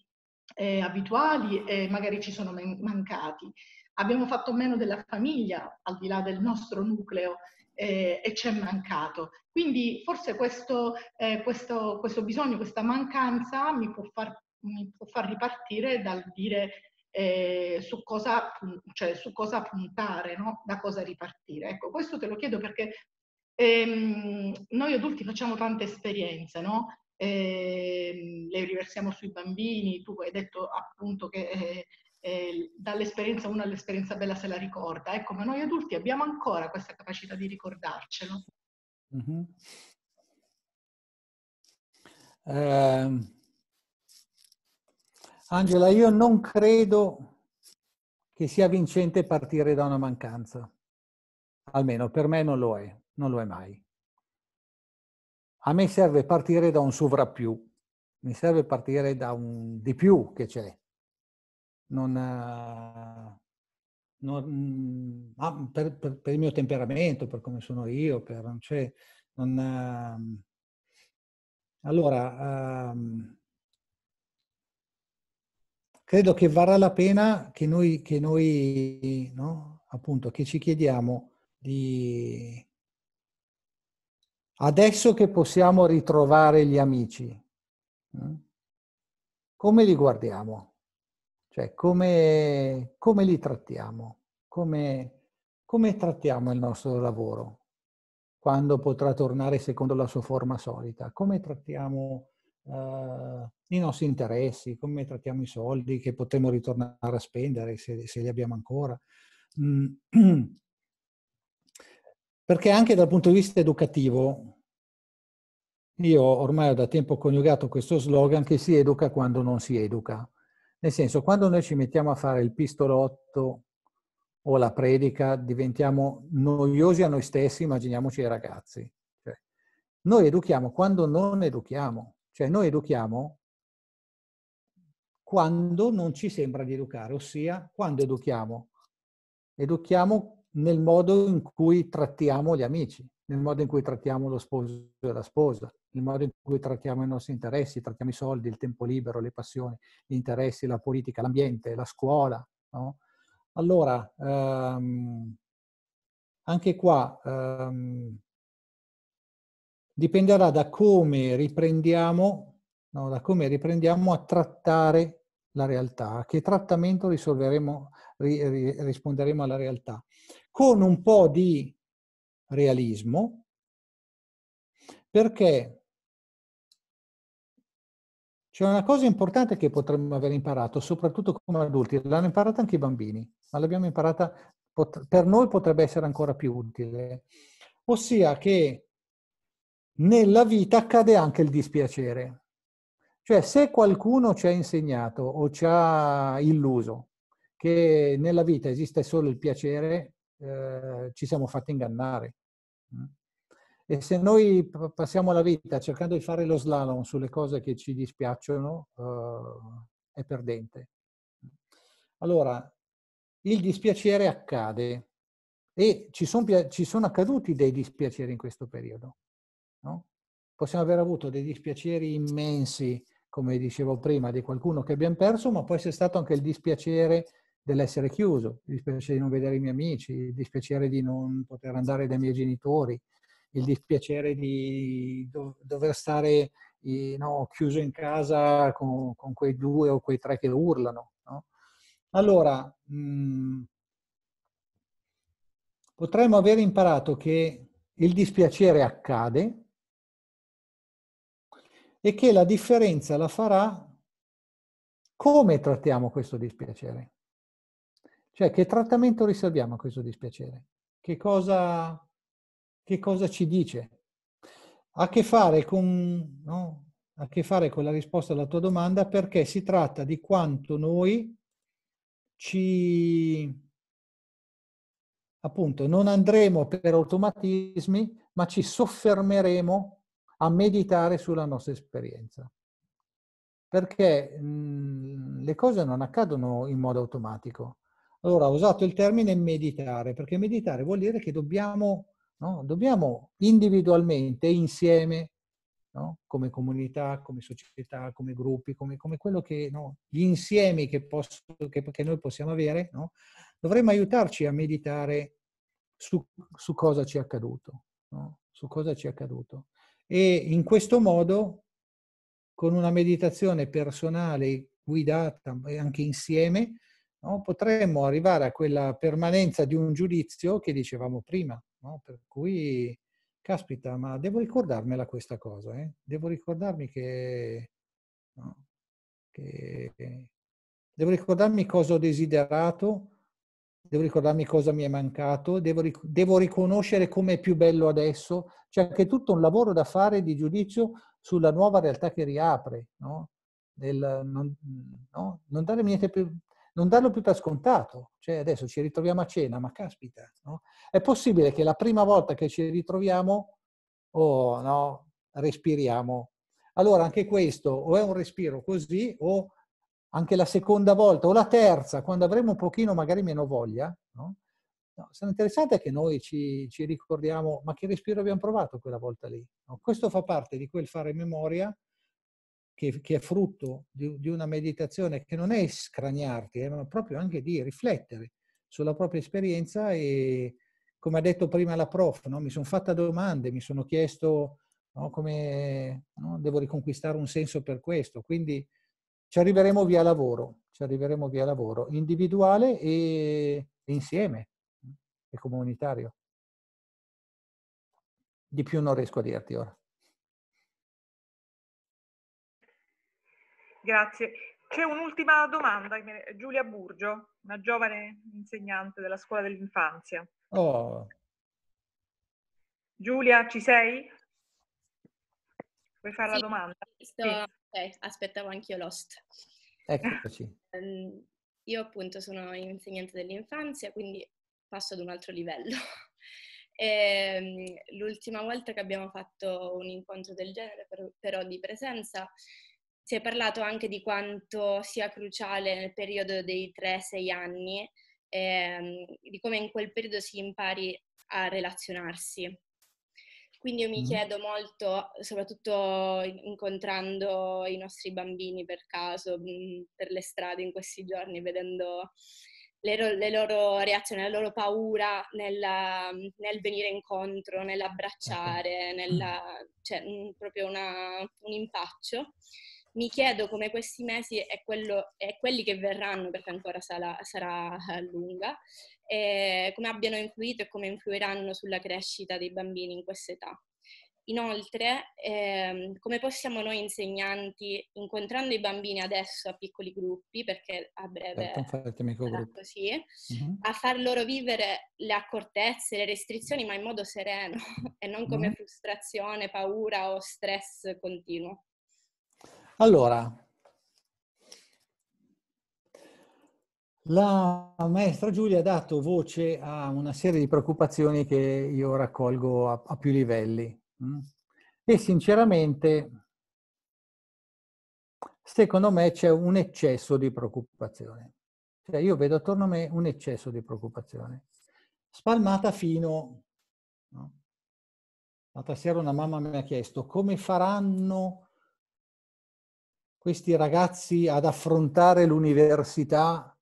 eh, abituali e magari ci sono mancati. Abbiamo fatto meno della famiglia, al di là del nostro nucleo, eh, e ci è mancato. Quindi forse questo, eh, questo, questo, bisogno, questa mancanza mi può far mi può far ripartire dal dire eh, su, cosa, cioè, su, cosa, puntare, no? da cosa ripartire. Ecco, questo te lo chiedo perché ehm, noi adulti facciamo tante esperienze, no? eh, le riversiamo sui bambini, tu hai detto appunto che eh, eh, dall'esperienza una all'esperienza bella se la ricorda. Ecco, ma noi adulti abbiamo ancora questa capacità di ricordarcelo. Mm-hmm. Uh, Angela, io non credo che sia vincente partire da una mancanza. Almeno per me non lo è, non lo è mai. A me serve partire da un sovrappiù, mi serve partire da un di più che c'è. Non, eh, non, ah, per, per, per, il mio temperamento, per come sono io, per, cioè, non, ehm, allora, um, credo che varrà la pena che noi, che noi no? appunto, che ci chiediamo di... Adesso che possiamo ritrovare gli amici, eh? come li guardiamo? Cioè, come, come li trattiamo? Come, come trattiamo il nostro lavoro? Quando potrà tornare secondo la sua forma solita? Come trattiamo... Eh, i nostri interessi, come trattiamo i soldi che potremmo ritornare a spendere se, se li abbiamo ancora. Mm. Perché anche dal punto di vista educativo, io ormai ho da tempo coniugato questo slogan che si educa quando non si educa. Nel senso, quando noi ci mettiamo a fare il pistolotto o la predica, diventiamo noiosi a noi stessi, immaginiamoci i ragazzi. Cioè, noi educhiamo quando non educhiamo. Cioè, noi educhiamo quando non ci sembra di educare, ossia quando educhiamo. Educhiamo nel modo in cui trattiamo gli amici, nel modo in cui trattiamo lo sposo e la sposa, nel modo in cui trattiamo i nostri interessi, trattiamo i soldi, il tempo libero, le passioni, gli interessi, la politica, l'ambiente, la scuola. No? Allora, ehm, anche qua ehm, dipenderà da come riprendiamo No, da come riprendiamo a trattare la realtà, che trattamento risolveremo, ri, ri, risponderemo alla realtà. Con un po' di realismo, perché c'è una cosa importante che potremmo aver imparato, soprattutto come adulti, l'hanno imparata anche i bambini, ma l'abbiamo imparata, per noi potrebbe essere ancora più utile, ossia che nella vita accade anche il dispiacere. Cioè se qualcuno ci ha insegnato o ci ha illuso che nella vita esiste solo il piacere, eh, ci siamo fatti ingannare. Mm. E se noi passiamo la vita cercando di fare lo slalom sulle cose che ci dispiacciono, eh, è perdente. Allora, il dispiacere accade e ci, son, ci, sono accaduti dei dispiaceri in questo periodo. No? Possiamo aver avuto dei dispiaceri immensi come dicevo prima, di qualcuno che abbiamo perso, ma poi c'è stato anche il dispiacere dell'essere chiuso, il dispiacere di non vedere i miei amici, il dispiacere di non poter andare dai miei genitori, il dispiacere di dover stare no, chiuso in casa con, con, quei due o quei tre che urlano. No? Allora, mh, mhmm, potremmo aver imparato che il dispiacere accade, e che la differenza la farà come trattiamo questo dispiacere. Cioè che trattamento riserviamo a questo dispiacere? Che cosa, che cosa ci dice? Ha a, che fare con, no? ha a che fare con la risposta alla tua domanda perché si tratta di quanto noi ci appunto non andremo per automatismi, ma ci soffermeremo a meditare sulla nostra esperienza. Perché mh, mhmm, le cose non accadono in modo automatico. Allora, ho usato il termine meditare, perché meditare vuol dire che dobbiamo, no? dobbiamo individualmente, insieme, no? come comunità, come società, come gruppi, come, come quello che no? gli insiemi che, posso, che, che, noi possiamo avere, no? dovremmo aiutarci a meditare su, su cosa ci è accaduto, su cosa ci è accaduto e in questo modo, con una meditazione personale guidata e anche insieme, no, potremmo arrivare a quella permanenza di un giudizio che dicevamo prima, no? per cui, caspita, ma devo ricordarmela questa cosa, eh? devo ricordarmi che, no, che... Devo ricordarmi cosa ho desiderato, devo ricordarmi cosa mi è mancato, devo, ric- devo riconoscere come è più bello adesso, c'è cioè, anche tutto un lavoro da fare di giudizio sulla nuova realtà che riapre, no? Del, non, no? non, dare niente più, non darlo più per scontato, cioè adesso ci ritroviamo a cena, ma caspita, no? è possibile che la prima volta che ci ritroviamo, oh no, respiriamo. Allora anche questo o è un respiro così o anche la seconda volta o la terza, quando avremo un pochino magari meno voglia, no? No, sarà interessante che noi ci, ci, ricordiamo ma che respiro abbiamo provato quella volta lì. No? Questo fa parte di quel fare memoria che, che è frutto di, di, una meditazione che non è scragnarti, eh, ma proprio anche di riflettere sulla propria esperienza e come ha detto prima la prof, no? mi sono fatta domande, mi sono chiesto come devo riconquistare un senso per questo. Quindi ci arriveremo via lavoro, ci arriveremo via lavoro individuale e insieme e comunitario. Di più non riesco a dirti ora. Grazie. C'è un'ultima domanda, Giulia Burgio, una giovane insegnante della scuola dell'infanzia. Oh. Giulia, ci sei? Vuoi fare sì, la domanda? Sto... Sì. Okay, aspettavo anch'io l'host. Eccoci. Um, io appunto sono insegnante dell'infanzia, quindi passo ad un altro livello. e, um, l'ultima volta che abbiamo fatto un incontro del genere, per, però di presenza, si è parlato anche di quanto sia cruciale nel periodo dei 3-6 anni, e, um, di come in quel periodo si impari a relazionarsi quindi io mi chiedo molto, soprattutto incontrando i nostri bambini per caso, mhmm, per le strade in questi giorni, vedendo le, le loro reazioni, la loro paura nella, nel venire incontro, nell'abbracciare, nella, cioè, mhmm, proprio una, un impaccio mi chiedo come questi mesi e, quello, e quelli che verranno, perché ancora sarà, sarà eh, lunga, come abbiano influito e come influiranno sulla crescita dei bambini in questa età. Inoltre, ehm, come possiamo noi insegnanti, incontrando i bambini adesso a piccoli gruppi, perché a breve certo, sarà così, mm-hmm. a far loro vivere le accortezze, le restrizioni, ma in modo sereno e non come mm-hmm. frustrazione, paura o stress continuo. Allora, la maestra Giulia ha dato voce a una serie di preoccupazioni che io raccolgo a, a più livelli mm? e sinceramente secondo me c'è un eccesso di preoccupazione. Cioè io vedo attorno a me un eccesso di preoccupazione, spalmata fino... No? L'altra sera una mamma mi ha chiesto come faranno questi ragazzi ad affrontare l'università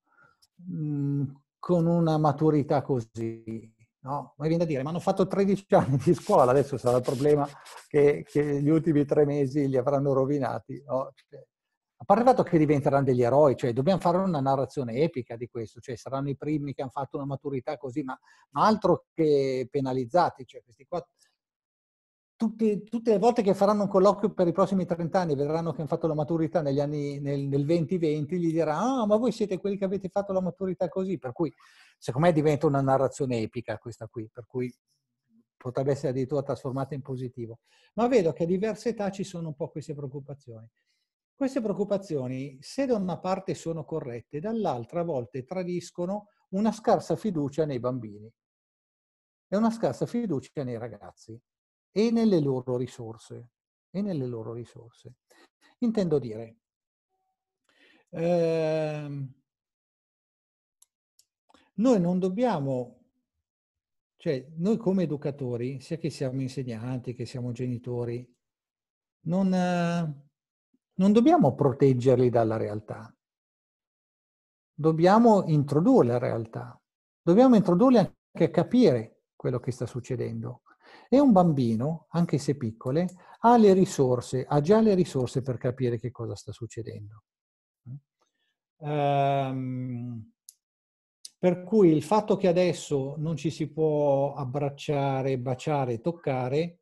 con una maturità così. No? Mi viene da dire, ma hanno fatto 13 anni di scuola, adesso sarà il problema che, che gli ultimi tre mesi li avranno rovinati. No? Cioè, a parte il fatto che diventeranno degli eroi, cioè dobbiamo fare una narrazione epica di questo, cioè saranno i primi che hanno fatto una maturità così, ma, ma altro che penalizzati, cioè questi qua tutte, tutte, le volte che faranno un colloquio per i prossimi 30 anni, vedranno che hanno fatto la maturità negli anni, nel, nel 2020, gli diranno, ah, ma voi siete quelli che avete fatto la maturità così, per cui secondo me diventa una narrazione epica questa qui, per cui potrebbe essere addirittura trasformata in positivo. Ma vedo che a diverse età ci sono un po' queste preoccupazioni. Queste preoccupazioni, se da una parte sono corrette, dall'altra a volte tradiscono una scarsa fiducia nei bambini e una scarsa fiducia nei ragazzi e nelle loro risorse. E nelle loro risorse. Intendo dire, ehm, noi non dobbiamo, cioè noi come educatori, sia che siamo insegnanti, che siamo genitori, non, non dobbiamo proteggerli dalla realtà. Dobbiamo introdurre la realtà, dobbiamo introdurli anche a capire quello che sta succedendo. E un bambino, anche se piccole, ha le risorse, ha già le risorse per capire che cosa sta succedendo. Um, per cui il fatto che adesso non ci si può abbracciare, baciare, toccare,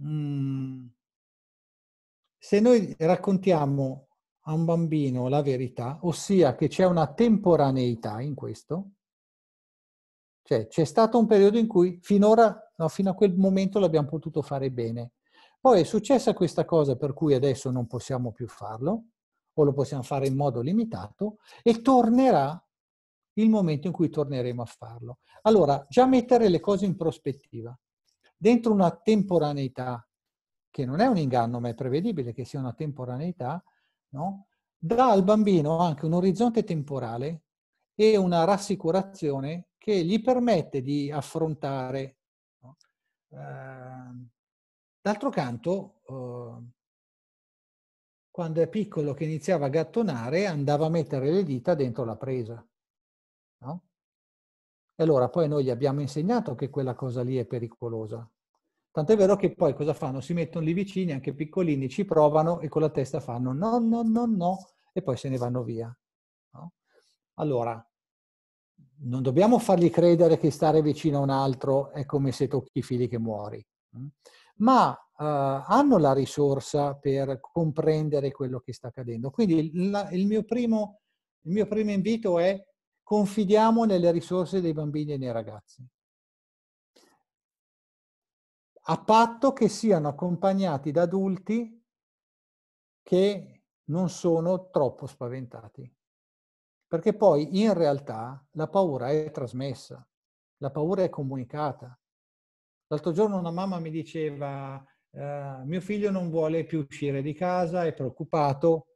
mm, se noi raccontiamo a un bambino la verità, ossia che c'è una temporaneità in questo, cioè c'è stato un periodo in cui finora No, fino a quel momento l'abbiamo potuto fare bene. Poi è successa questa cosa per cui adesso non possiamo più farlo, o lo possiamo fare in modo limitato, e tornerà il momento in cui torneremo a farlo. Allora, già mettere le cose in prospettiva, dentro una temporaneità, che non è un inganno, ma è prevedibile che sia una temporaneità, no? dà al bambino anche un orizzonte temporale e una rassicurazione che gli permette di affrontare Ehm, d'altro canto, uhm, quando è piccolo che iniziava a gattonare, andava a mettere le dita dentro la presa. No? E allora poi noi gli abbiamo insegnato che quella cosa lì è pericolosa. Tant'è vero che poi cosa fanno? Si mettono lì vicini, anche piccolini, ci provano e con la testa fanno no, no, no, no, e poi se ne vanno via. No? Allora, non dobbiamo fargli credere che stare vicino a un altro è come se tocchi i fili che muori, mm? ma eh, hanno la risorsa per comprendere quello che sta accadendo. Quindi il, il, mio primo, il mio primo invito è confidiamo nelle risorse dei bambini e dei ragazzi, a patto che siano accompagnati da adulti che non sono troppo spaventati. Perché poi in realtà la paura è trasmessa, la paura è comunicata. L'altro giorno una mamma mi diceva, eh, mio figlio non vuole più uscire di casa, è preoccupato,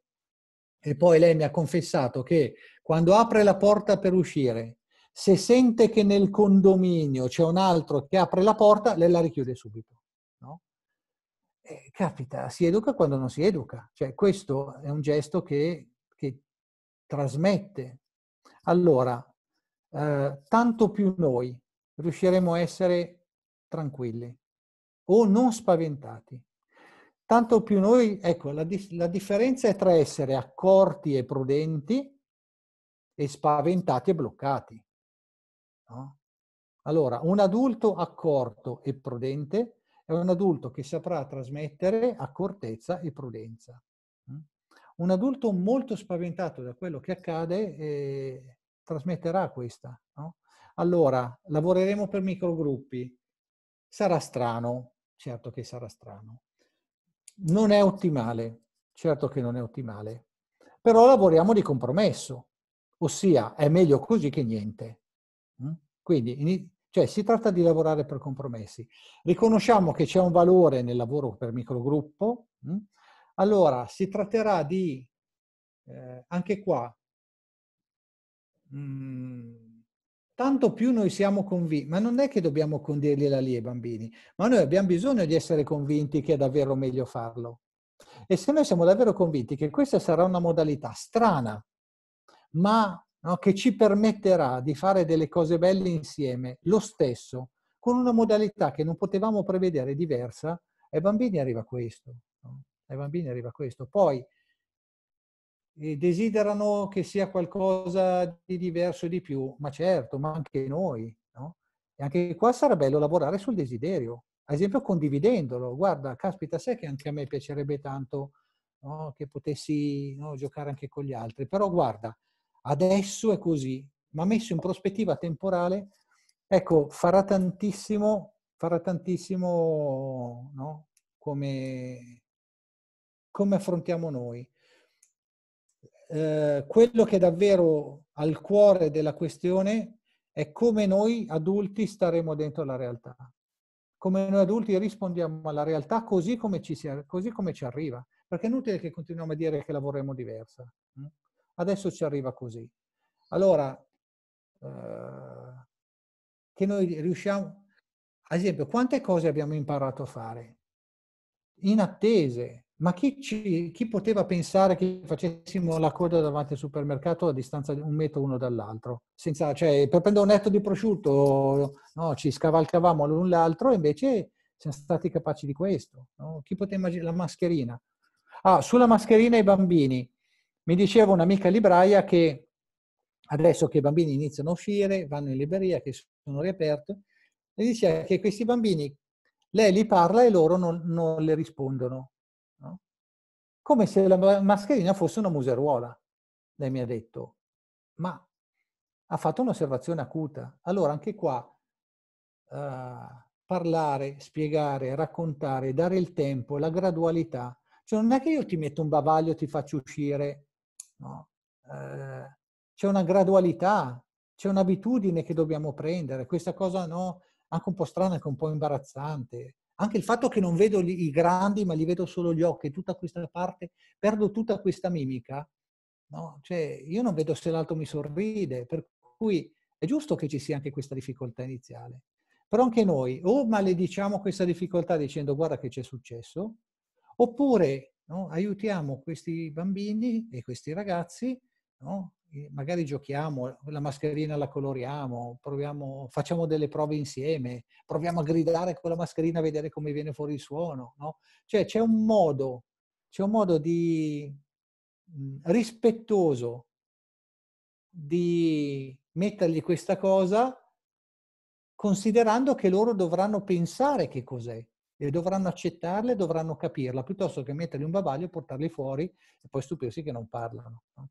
e poi lei mi ha confessato che quando apre la porta per uscire, se sente che nel condominio c'è un altro che apre la porta, lei la richiude subito. No? capita, si educa quando non si educa. Cioè, questo è un gesto che trasmette. Allora, eh, tanto più noi riusciremo a essere tranquilli o non spaventati. Tanto più noi, ecco, la, la differenza è tra essere accorti e prudenti e spaventati e bloccati. No? Allora, un adulto accorto e prudente è un adulto che saprà trasmettere accortezza e prudenza un adulto molto spaventato da quello che accade eh, trasmetterà questa. No? Allora, lavoreremo per microgruppi. Sarà strano, certo che sarà strano. Non è ottimale, certo che non è ottimale. Però lavoriamo di compromesso, ossia è meglio così che niente. Mm? Quindi cioè, si tratta di lavorare per compromessi. Riconosciamo che c'è un valore nel lavoro per microgruppo, mm? Allora, si tratterà di, eh, anche qua, mh, mm, tanto più noi siamo convinti, ma non è che dobbiamo condirgliela lì ai bambini, ma noi abbiamo bisogno di essere convinti che è davvero meglio farlo. E se noi siamo davvero convinti che questa sarà una modalità strana, ma no, che ci permetterà di fare delle cose belle insieme, lo stesso, con una modalità che non potevamo prevedere diversa, ai bambini arriva questo. Ai bambini arriva questo. Poi eh, desiderano che sia qualcosa di diverso e di più, ma certo, ma anche noi. No? E anche qua sarà bello lavorare sul desiderio, ad esempio condividendolo. Guarda, caspita, sai che anche a me piacerebbe tanto no? che potessi no? giocare anche con gli altri, però guarda, adesso è così, ma messo in prospettiva temporale, ecco, farà tantissimo, farà tantissimo, no? Come, come affrontiamo noi. Eh, quello che è davvero al cuore della questione è come noi adulti staremo dentro la realtà, come noi adulti rispondiamo alla realtà così come ci, si, così come ci arriva, perché è inutile che continuiamo a dire che la vorremmo diversa. Mm? Adesso ci arriva così. Allora, eh, che noi riusciamo, ad esempio, quante cose abbiamo imparato a fare? In attese, ma chi, ci, chi, poteva pensare che facessimo la coda davanti al supermercato a distanza di un metro uno dall'altro? Senza, cioè, per prendere un netto di prosciutto no, ci scavalcavamo l'un l'altro e invece siamo stati capaci di questo. No? Chi poteva immaginare? La mascherina. Ah, sulla mascherina i bambini. Mi diceva un'amica libraia che adesso che i bambini iniziano a uscire, vanno in libreria, che sono riaperte, e diceva che questi bambini, lei li parla e loro non, non le rispondono come se la mascherina fosse una museruola. Lei mi ha detto, ma ha fatto un'osservazione acuta. Allora anche qua eh, parlare, spiegare, raccontare, dare il tempo, la gradualità. Cioè non è che io ti metto un bavaglio, e ti faccio uscire, no. Eh, c'è una gradualità, c'è un'abitudine che dobbiamo prendere. Questa cosa no, anche un po' strana, anche un po' imbarazzante. Anche il fatto che non vedo i grandi, ma li vedo solo gli occhi, tutta questa parte, perdo tutta questa mimica, no? Cioè, io non vedo se l'altro mi sorride, per cui è giusto che ci sia anche questa difficoltà iniziale. Però anche noi o malediciamo questa difficoltà dicendo guarda che c'è successo, oppure no, aiutiamo questi bambini e questi ragazzi no, magari giochiamo, la mascherina la coloriamo, proviamo, facciamo delle prove insieme, proviamo a gridare con la mascherina a vedere come viene fuori il suono, no? Cioè c'è un modo, c'è un modo di mm, rispettoso di mettergli questa cosa considerando che loro dovranno pensare che cos'è e dovranno accettarla e dovranno capirla piuttosto che mettergli un bavaglio, portarli fuori e poi stupirsi che non parlano. No?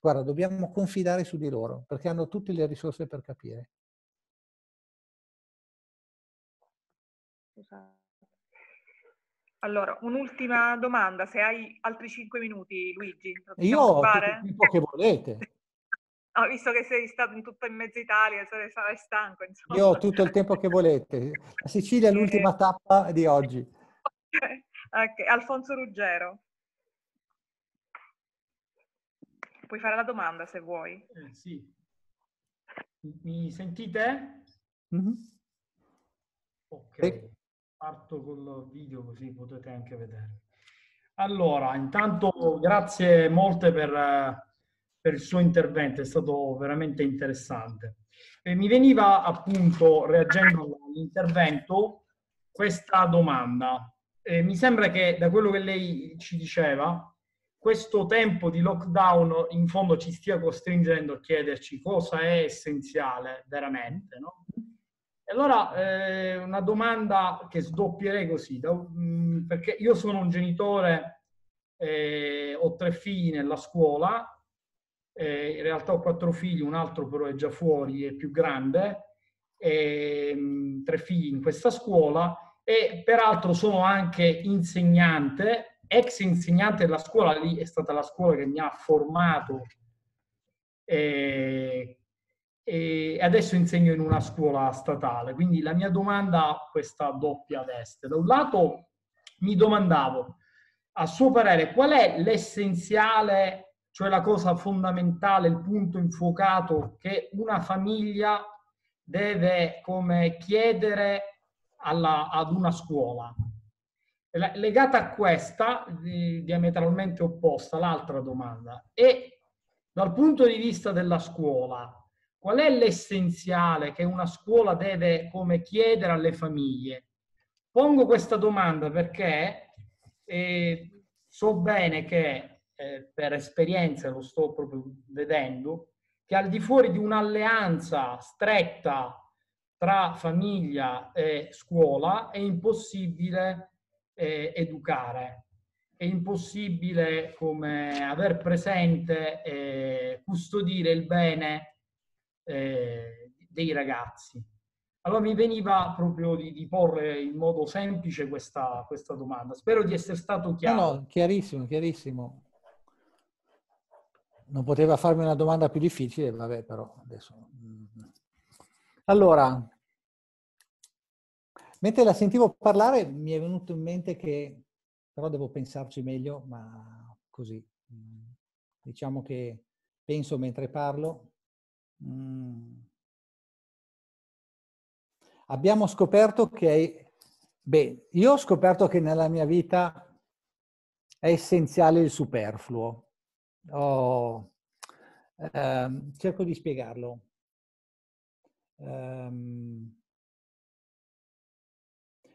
Guarda, dobbiamo confidare su di loro perché hanno tutte le risorse per capire. Esatto. Allora, un'ultima domanda, se hai altri cinque minuti Luigi. Io ho fare? tutto il che volete. No, visto che sei stato in tutta in mezzo Italia, sarai stanco. Insomma. Io ho tutto il tempo che volete. La Sicilia è l'ultima tappa di oggi. Okay. Okay. Alfonso Ruggero. Puoi fare la domanda se vuoi. Eh, sì. Mi sentite? Mm-hmm. Ok, parto col video così potete anche vedere. Allora, intanto grazie molte per, per il suo intervento, è stato veramente interessante. E mi veniva appunto, reagendo all'intervento, questa domanda. E mi sembra che da quello che lei ci diceva, questo tempo di lockdown in fondo ci stia costringendo a chiederci cosa è essenziale veramente, no? E allora eh, una domanda che sdoppierei così, da, mh, mm, perché io sono un genitore, eh, ho tre figli nella scuola, eh, in realtà ho quattro figli, un altro però è già fuori, è più grande, mh, mm, tre figli in questa scuola e peraltro sono anche insegnante ex insegnante della scuola, lì è stata la scuola che mi ha formato e, eh, e adesso insegno in una scuola statale. Quindi la mia domanda ha questa doppia veste. Da un lato mi domandavo, a suo parere, qual è l'essenziale, cioè la cosa fondamentale, il punto infuocato che una famiglia deve come chiedere alla, ad una scuola? legata a questa, diametralmente opposta, l'altra domanda è dal punto di vista della scuola, qual è l'essenziale che una scuola deve come chiedere alle famiglie? Pongo questa domanda perché eh, so bene che eh, per esperienza, lo sto proprio vedendo, che al di fuori di un'alleanza stretta tra famiglia e scuola è impossibile eh, educare. È impossibile come aver presente eh, custodire il bene eh, dei ragazzi. Allora mi veniva proprio di, di porre in modo semplice questa, questa, domanda. Spero di essere stato chiaro. No, no, chiarissimo, chiarissimo. Non poteva farmi una domanda più difficile, vabbè, però adesso. Mm. Allora, Mentre la sentivo parlare mi è venuto in mente che, però devo pensarci meglio, ma così, mm, diciamo che penso mentre parlo. Mm. Abbiamo scoperto che, beh, io ho scoperto che nella mia vita è essenziale il superfluo. Oh, ehm, cerco di spiegarlo. Um,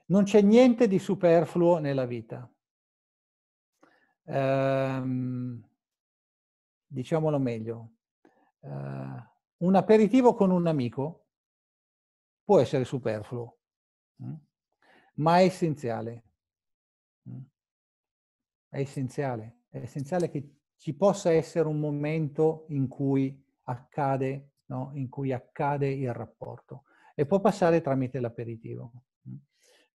non c'è niente di superfluo nella vita. Ehm, diciamolo meglio. Ehm, un aperitivo con un amico può essere superfluo, mm? ma è essenziale. Mm? È essenziale. È essenziale che ci possa essere un momento in cui accade, no? in cui accade il rapporto e può passare tramite l'aperitivo. Mm?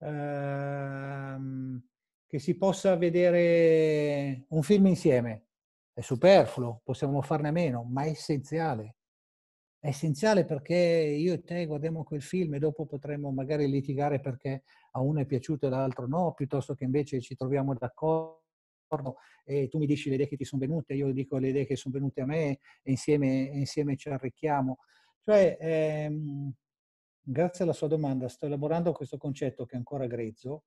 ehm, che si possa vedere un film insieme. È superfluo, possiamo farne a meno, ma è essenziale. È essenziale perché io e te guardiamo quel film e dopo potremmo magari litigare perché a uno è piaciuto e all'altro no, piuttosto che invece ci troviamo d'accordo e tu mi dici le idee che ti sono venute, io dico le idee che sono venute a me e insieme, insieme ci arricchiamo. Cioè, ehm, Grazie alla sua domanda sto elaborando questo concetto che è ancora grezzo,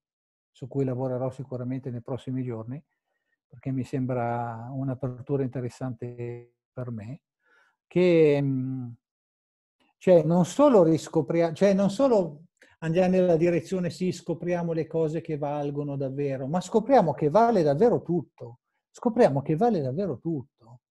su cui lavorerò sicuramente nei prossimi giorni, perché mi sembra un'apertura interessante per me, che mhmm, cioè, non solo riscopriamo, cioè non solo andiamo nella direzione sì, scopriamo le cose che valgono davvero, ma scopriamo che vale davvero tutto, scopriamo che vale davvero tutto,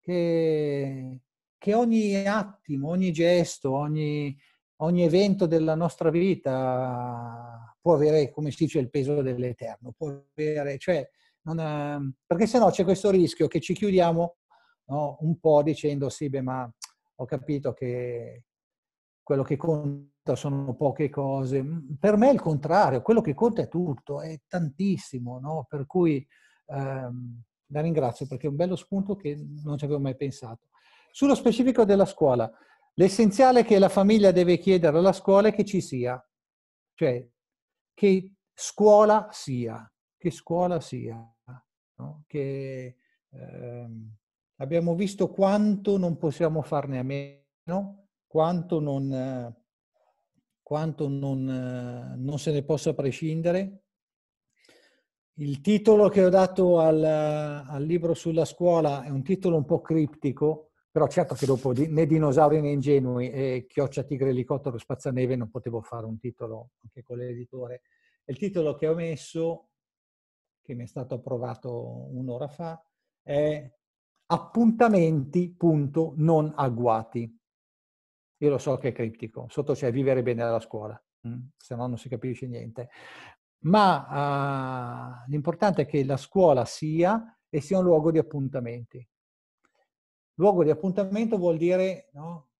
che, che ogni attimo, ogni gesto, ogni ogni evento della nostra vita può avere, come si dice, il peso dell'eterno, Può avere, cioè, non, ehm, perché sennò c'è questo rischio che ci chiudiamo no, un po' dicendo sì, beh, ma ho capito che quello che conta sono poche cose. Per me è il contrario, quello che conta è tutto, è tantissimo, no? per cui ehm, la ringrazio perché è un bello spunto che non ci avevo mai pensato. Sullo specifico della scuola, L'essenziale che la famiglia deve chiedere alla scuola è che ci sia, cioè che scuola sia, che scuola sia, no? che ehm, abbiamo visto quanto non possiamo farne a meno, quanto non, quanto non, non se ne possa prescindere. Il titolo che ho dato al, al libro sulla scuola è un titolo un po' criptico, però certo che dopo di, né dinosauri né ingenui e Chioccia Tigre Elicottero Spazzaneve non potevo fare un titolo anche con l'editore. Il titolo che ho messo, che mi è stato approvato un'ora fa, è appuntamenti, punto, non agguati. Io lo so che è criptico, sotto c'è vivere bene alla scuola, mm, se no non si capisce niente. Ma uh, l'importante è che la scuola sia e sia un luogo di appuntamenti. Luogo di appuntamento vuol dire no,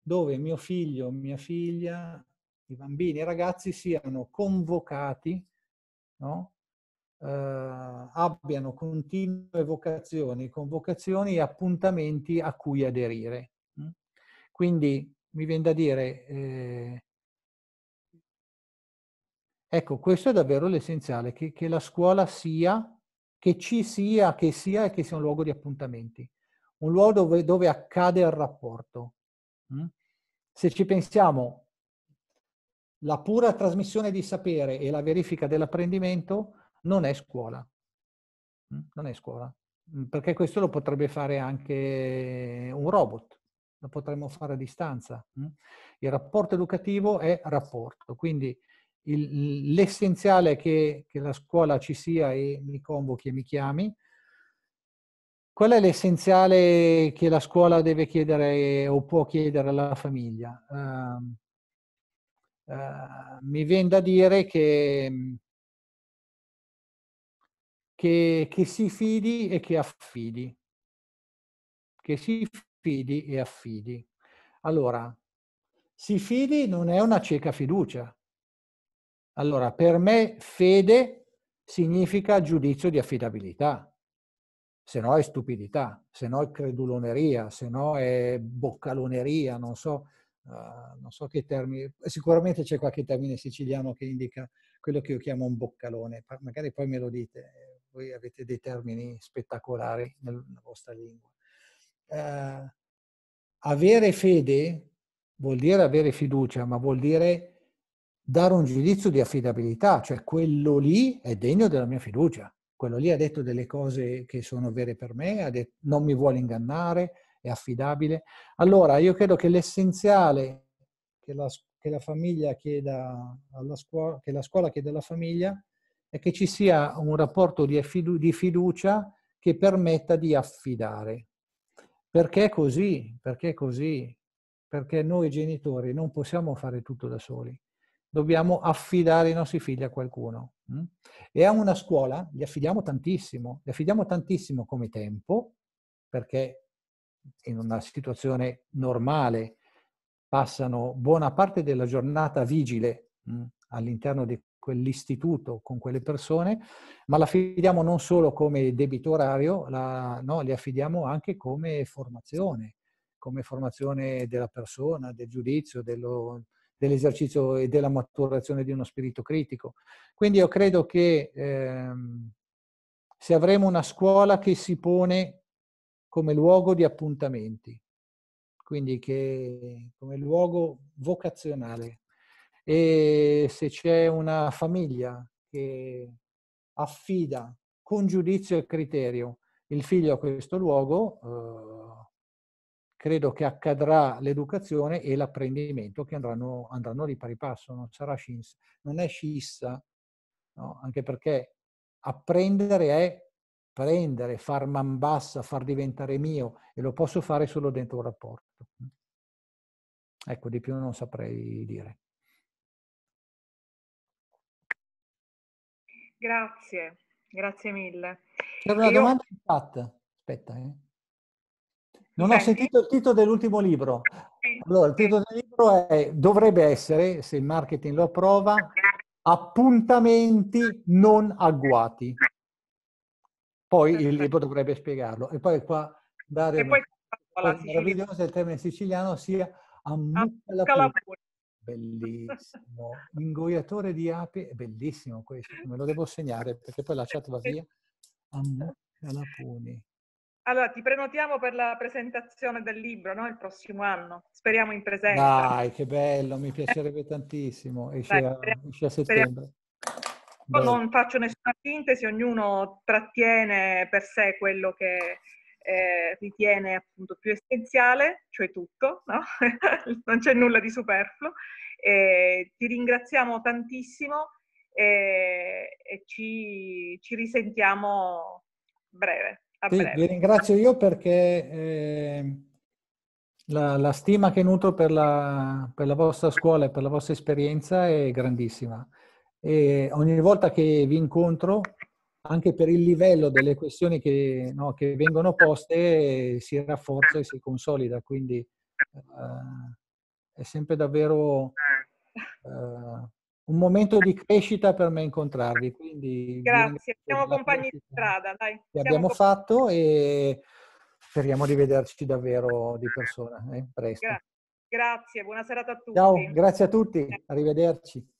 dove mio figlio, mia figlia, i bambini e i ragazzi siano convocati, no, eh, abbiano continue vocazioni, convocazioni e appuntamenti a cui aderire. Mm. Quindi mi viene da dire, eh, ecco, questo è davvero l'essenziale, che, che la scuola sia, che ci sia, che sia e che sia un luogo di appuntamenti un luogo dove, dove accade il rapporto. Mm? Se ci pensiamo, la pura trasmissione di sapere e la verifica dell'apprendimento non è scuola. Mm? Non è scuola. Mm, perché questo lo potrebbe fare anche un robot, lo potremmo fare a distanza. Il rapporto educativo è rapporto, quindi il, l'essenziale è che, che la scuola ci sia e mi convochi e mi chiami, Qual è l'essenziale che la scuola deve chiedere o può chiedere alla famiglia? Uh, uh, mi viene da dire che, che, che, si fidi e che affidi. Che si fidi e affidi. Allora, si fidi non è una cieca fiducia. Allora, per me fede significa giudizio di affidabilità se no è stupidità, se no è creduloneria, se no è boccaloneria, non so, uh, non so che termini, sicuramente c'è qualche termine siciliano che indica quello che io chiamo un boccalone, magari poi me lo dite, voi avete dei termini spettacolari nella vostra lingua. Uh, avere fede vuol dire avere fiducia, ma vuol dire dare un giudizio di affidabilità, cioè quello lì è degno della mia fiducia quello lì ha detto delle cose che sono vere per me, detto, non mi vuole ingannare, è affidabile. Allora io credo che l'essenziale che la, che la famiglia chieda alla scuola, che la scuola chieda alla famiglia, è che ci sia un rapporto di, affidu- di fiducia che permetta di affidare. Perché così? Perché così? Perché noi genitori non possiamo fare tutto da soli dobbiamo affidare i nostri figli a qualcuno. Mm? E a una scuola gli affidiamo tantissimo, gli affidiamo tantissimo come tempo, perché in una situazione normale passano buona parte della giornata vigile mm, all'interno di quell'istituto con quelle persone, ma la affidiamo non solo come debito orario, la, no, li affidiamo anche come formazione, come formazione della persona, del giudizio, dello, dell'esercizio e della maturazione di uno spirito critico. Quindi io credo che ehm, se avremo una scuola che si pone come luogo di appuntamenti, quindi che, come luogo vocazionale, e se c'è una famiglia che affida con giudizio e criterio il figlio a questo luogo, eh, credo che accadrà l'educazione e l'apprendimento che andranno, andranno di pari passo, non sarà scienza, non è scissa, no? anche perché apprendere è prendere, far man bassa, far diventare mio e lo posso fare solo dentro un rapporto. Ecco, di più non saprei dire. Grazie, grazie mille. C'era una Io... domanda in chat. Aspetta, eh. Non ho sentito il titolo dell'ultimo libro. Allora, il titolo del libro è, dovrebbe essere, se il marketing lo approva, appuntamenti non agguati. Poi il libro dovrebbe spiegarlo. E poi qua dare... E poi la meraviglioso il termine siciliano sia ammucca la punta. Bellissimo. Ingoiatore di api, bellissimo questo, me lo devo segnare perché poi la chat va via. Ammucca la puni. Allora, ti prenotiamo per la presentazione del libro, no? Il prossimo anno. Speriamo in presenza. Dai, che bello, mi piacerebbe tantissimo. Esce, Dai, a, esce a settembre. Io non faccio nessuna sintesi, ognuno trattiene per sé quello che eh, ritiene appunto più essenziale, cioè tutto, no? non c'è nulla di superfluo. Eh, ti ringraziamo tantissimo e, eh, e ci, ci risentiamo breve a breve. Vi ringrazio io perché eh, la, la, stima che nutro per la, per la vostra scuola e per la vostra esperienza è grandissima. E ogni volta che vi incontro, anche per il livello delle questioni che, no, che vengono poste, si rafforza e si consolida. Quindi eh, è sempre davvero eh, un momento di crescita per me incontrarvi. Quindi Grazie, siamo compagni di strada, dai. Che abbiamo fatto e speriamo di vederci davvero di persona eh, presto. Grazie. Grazie, buona serata a tutti. Ciao, grazie a tutti, arrivederci.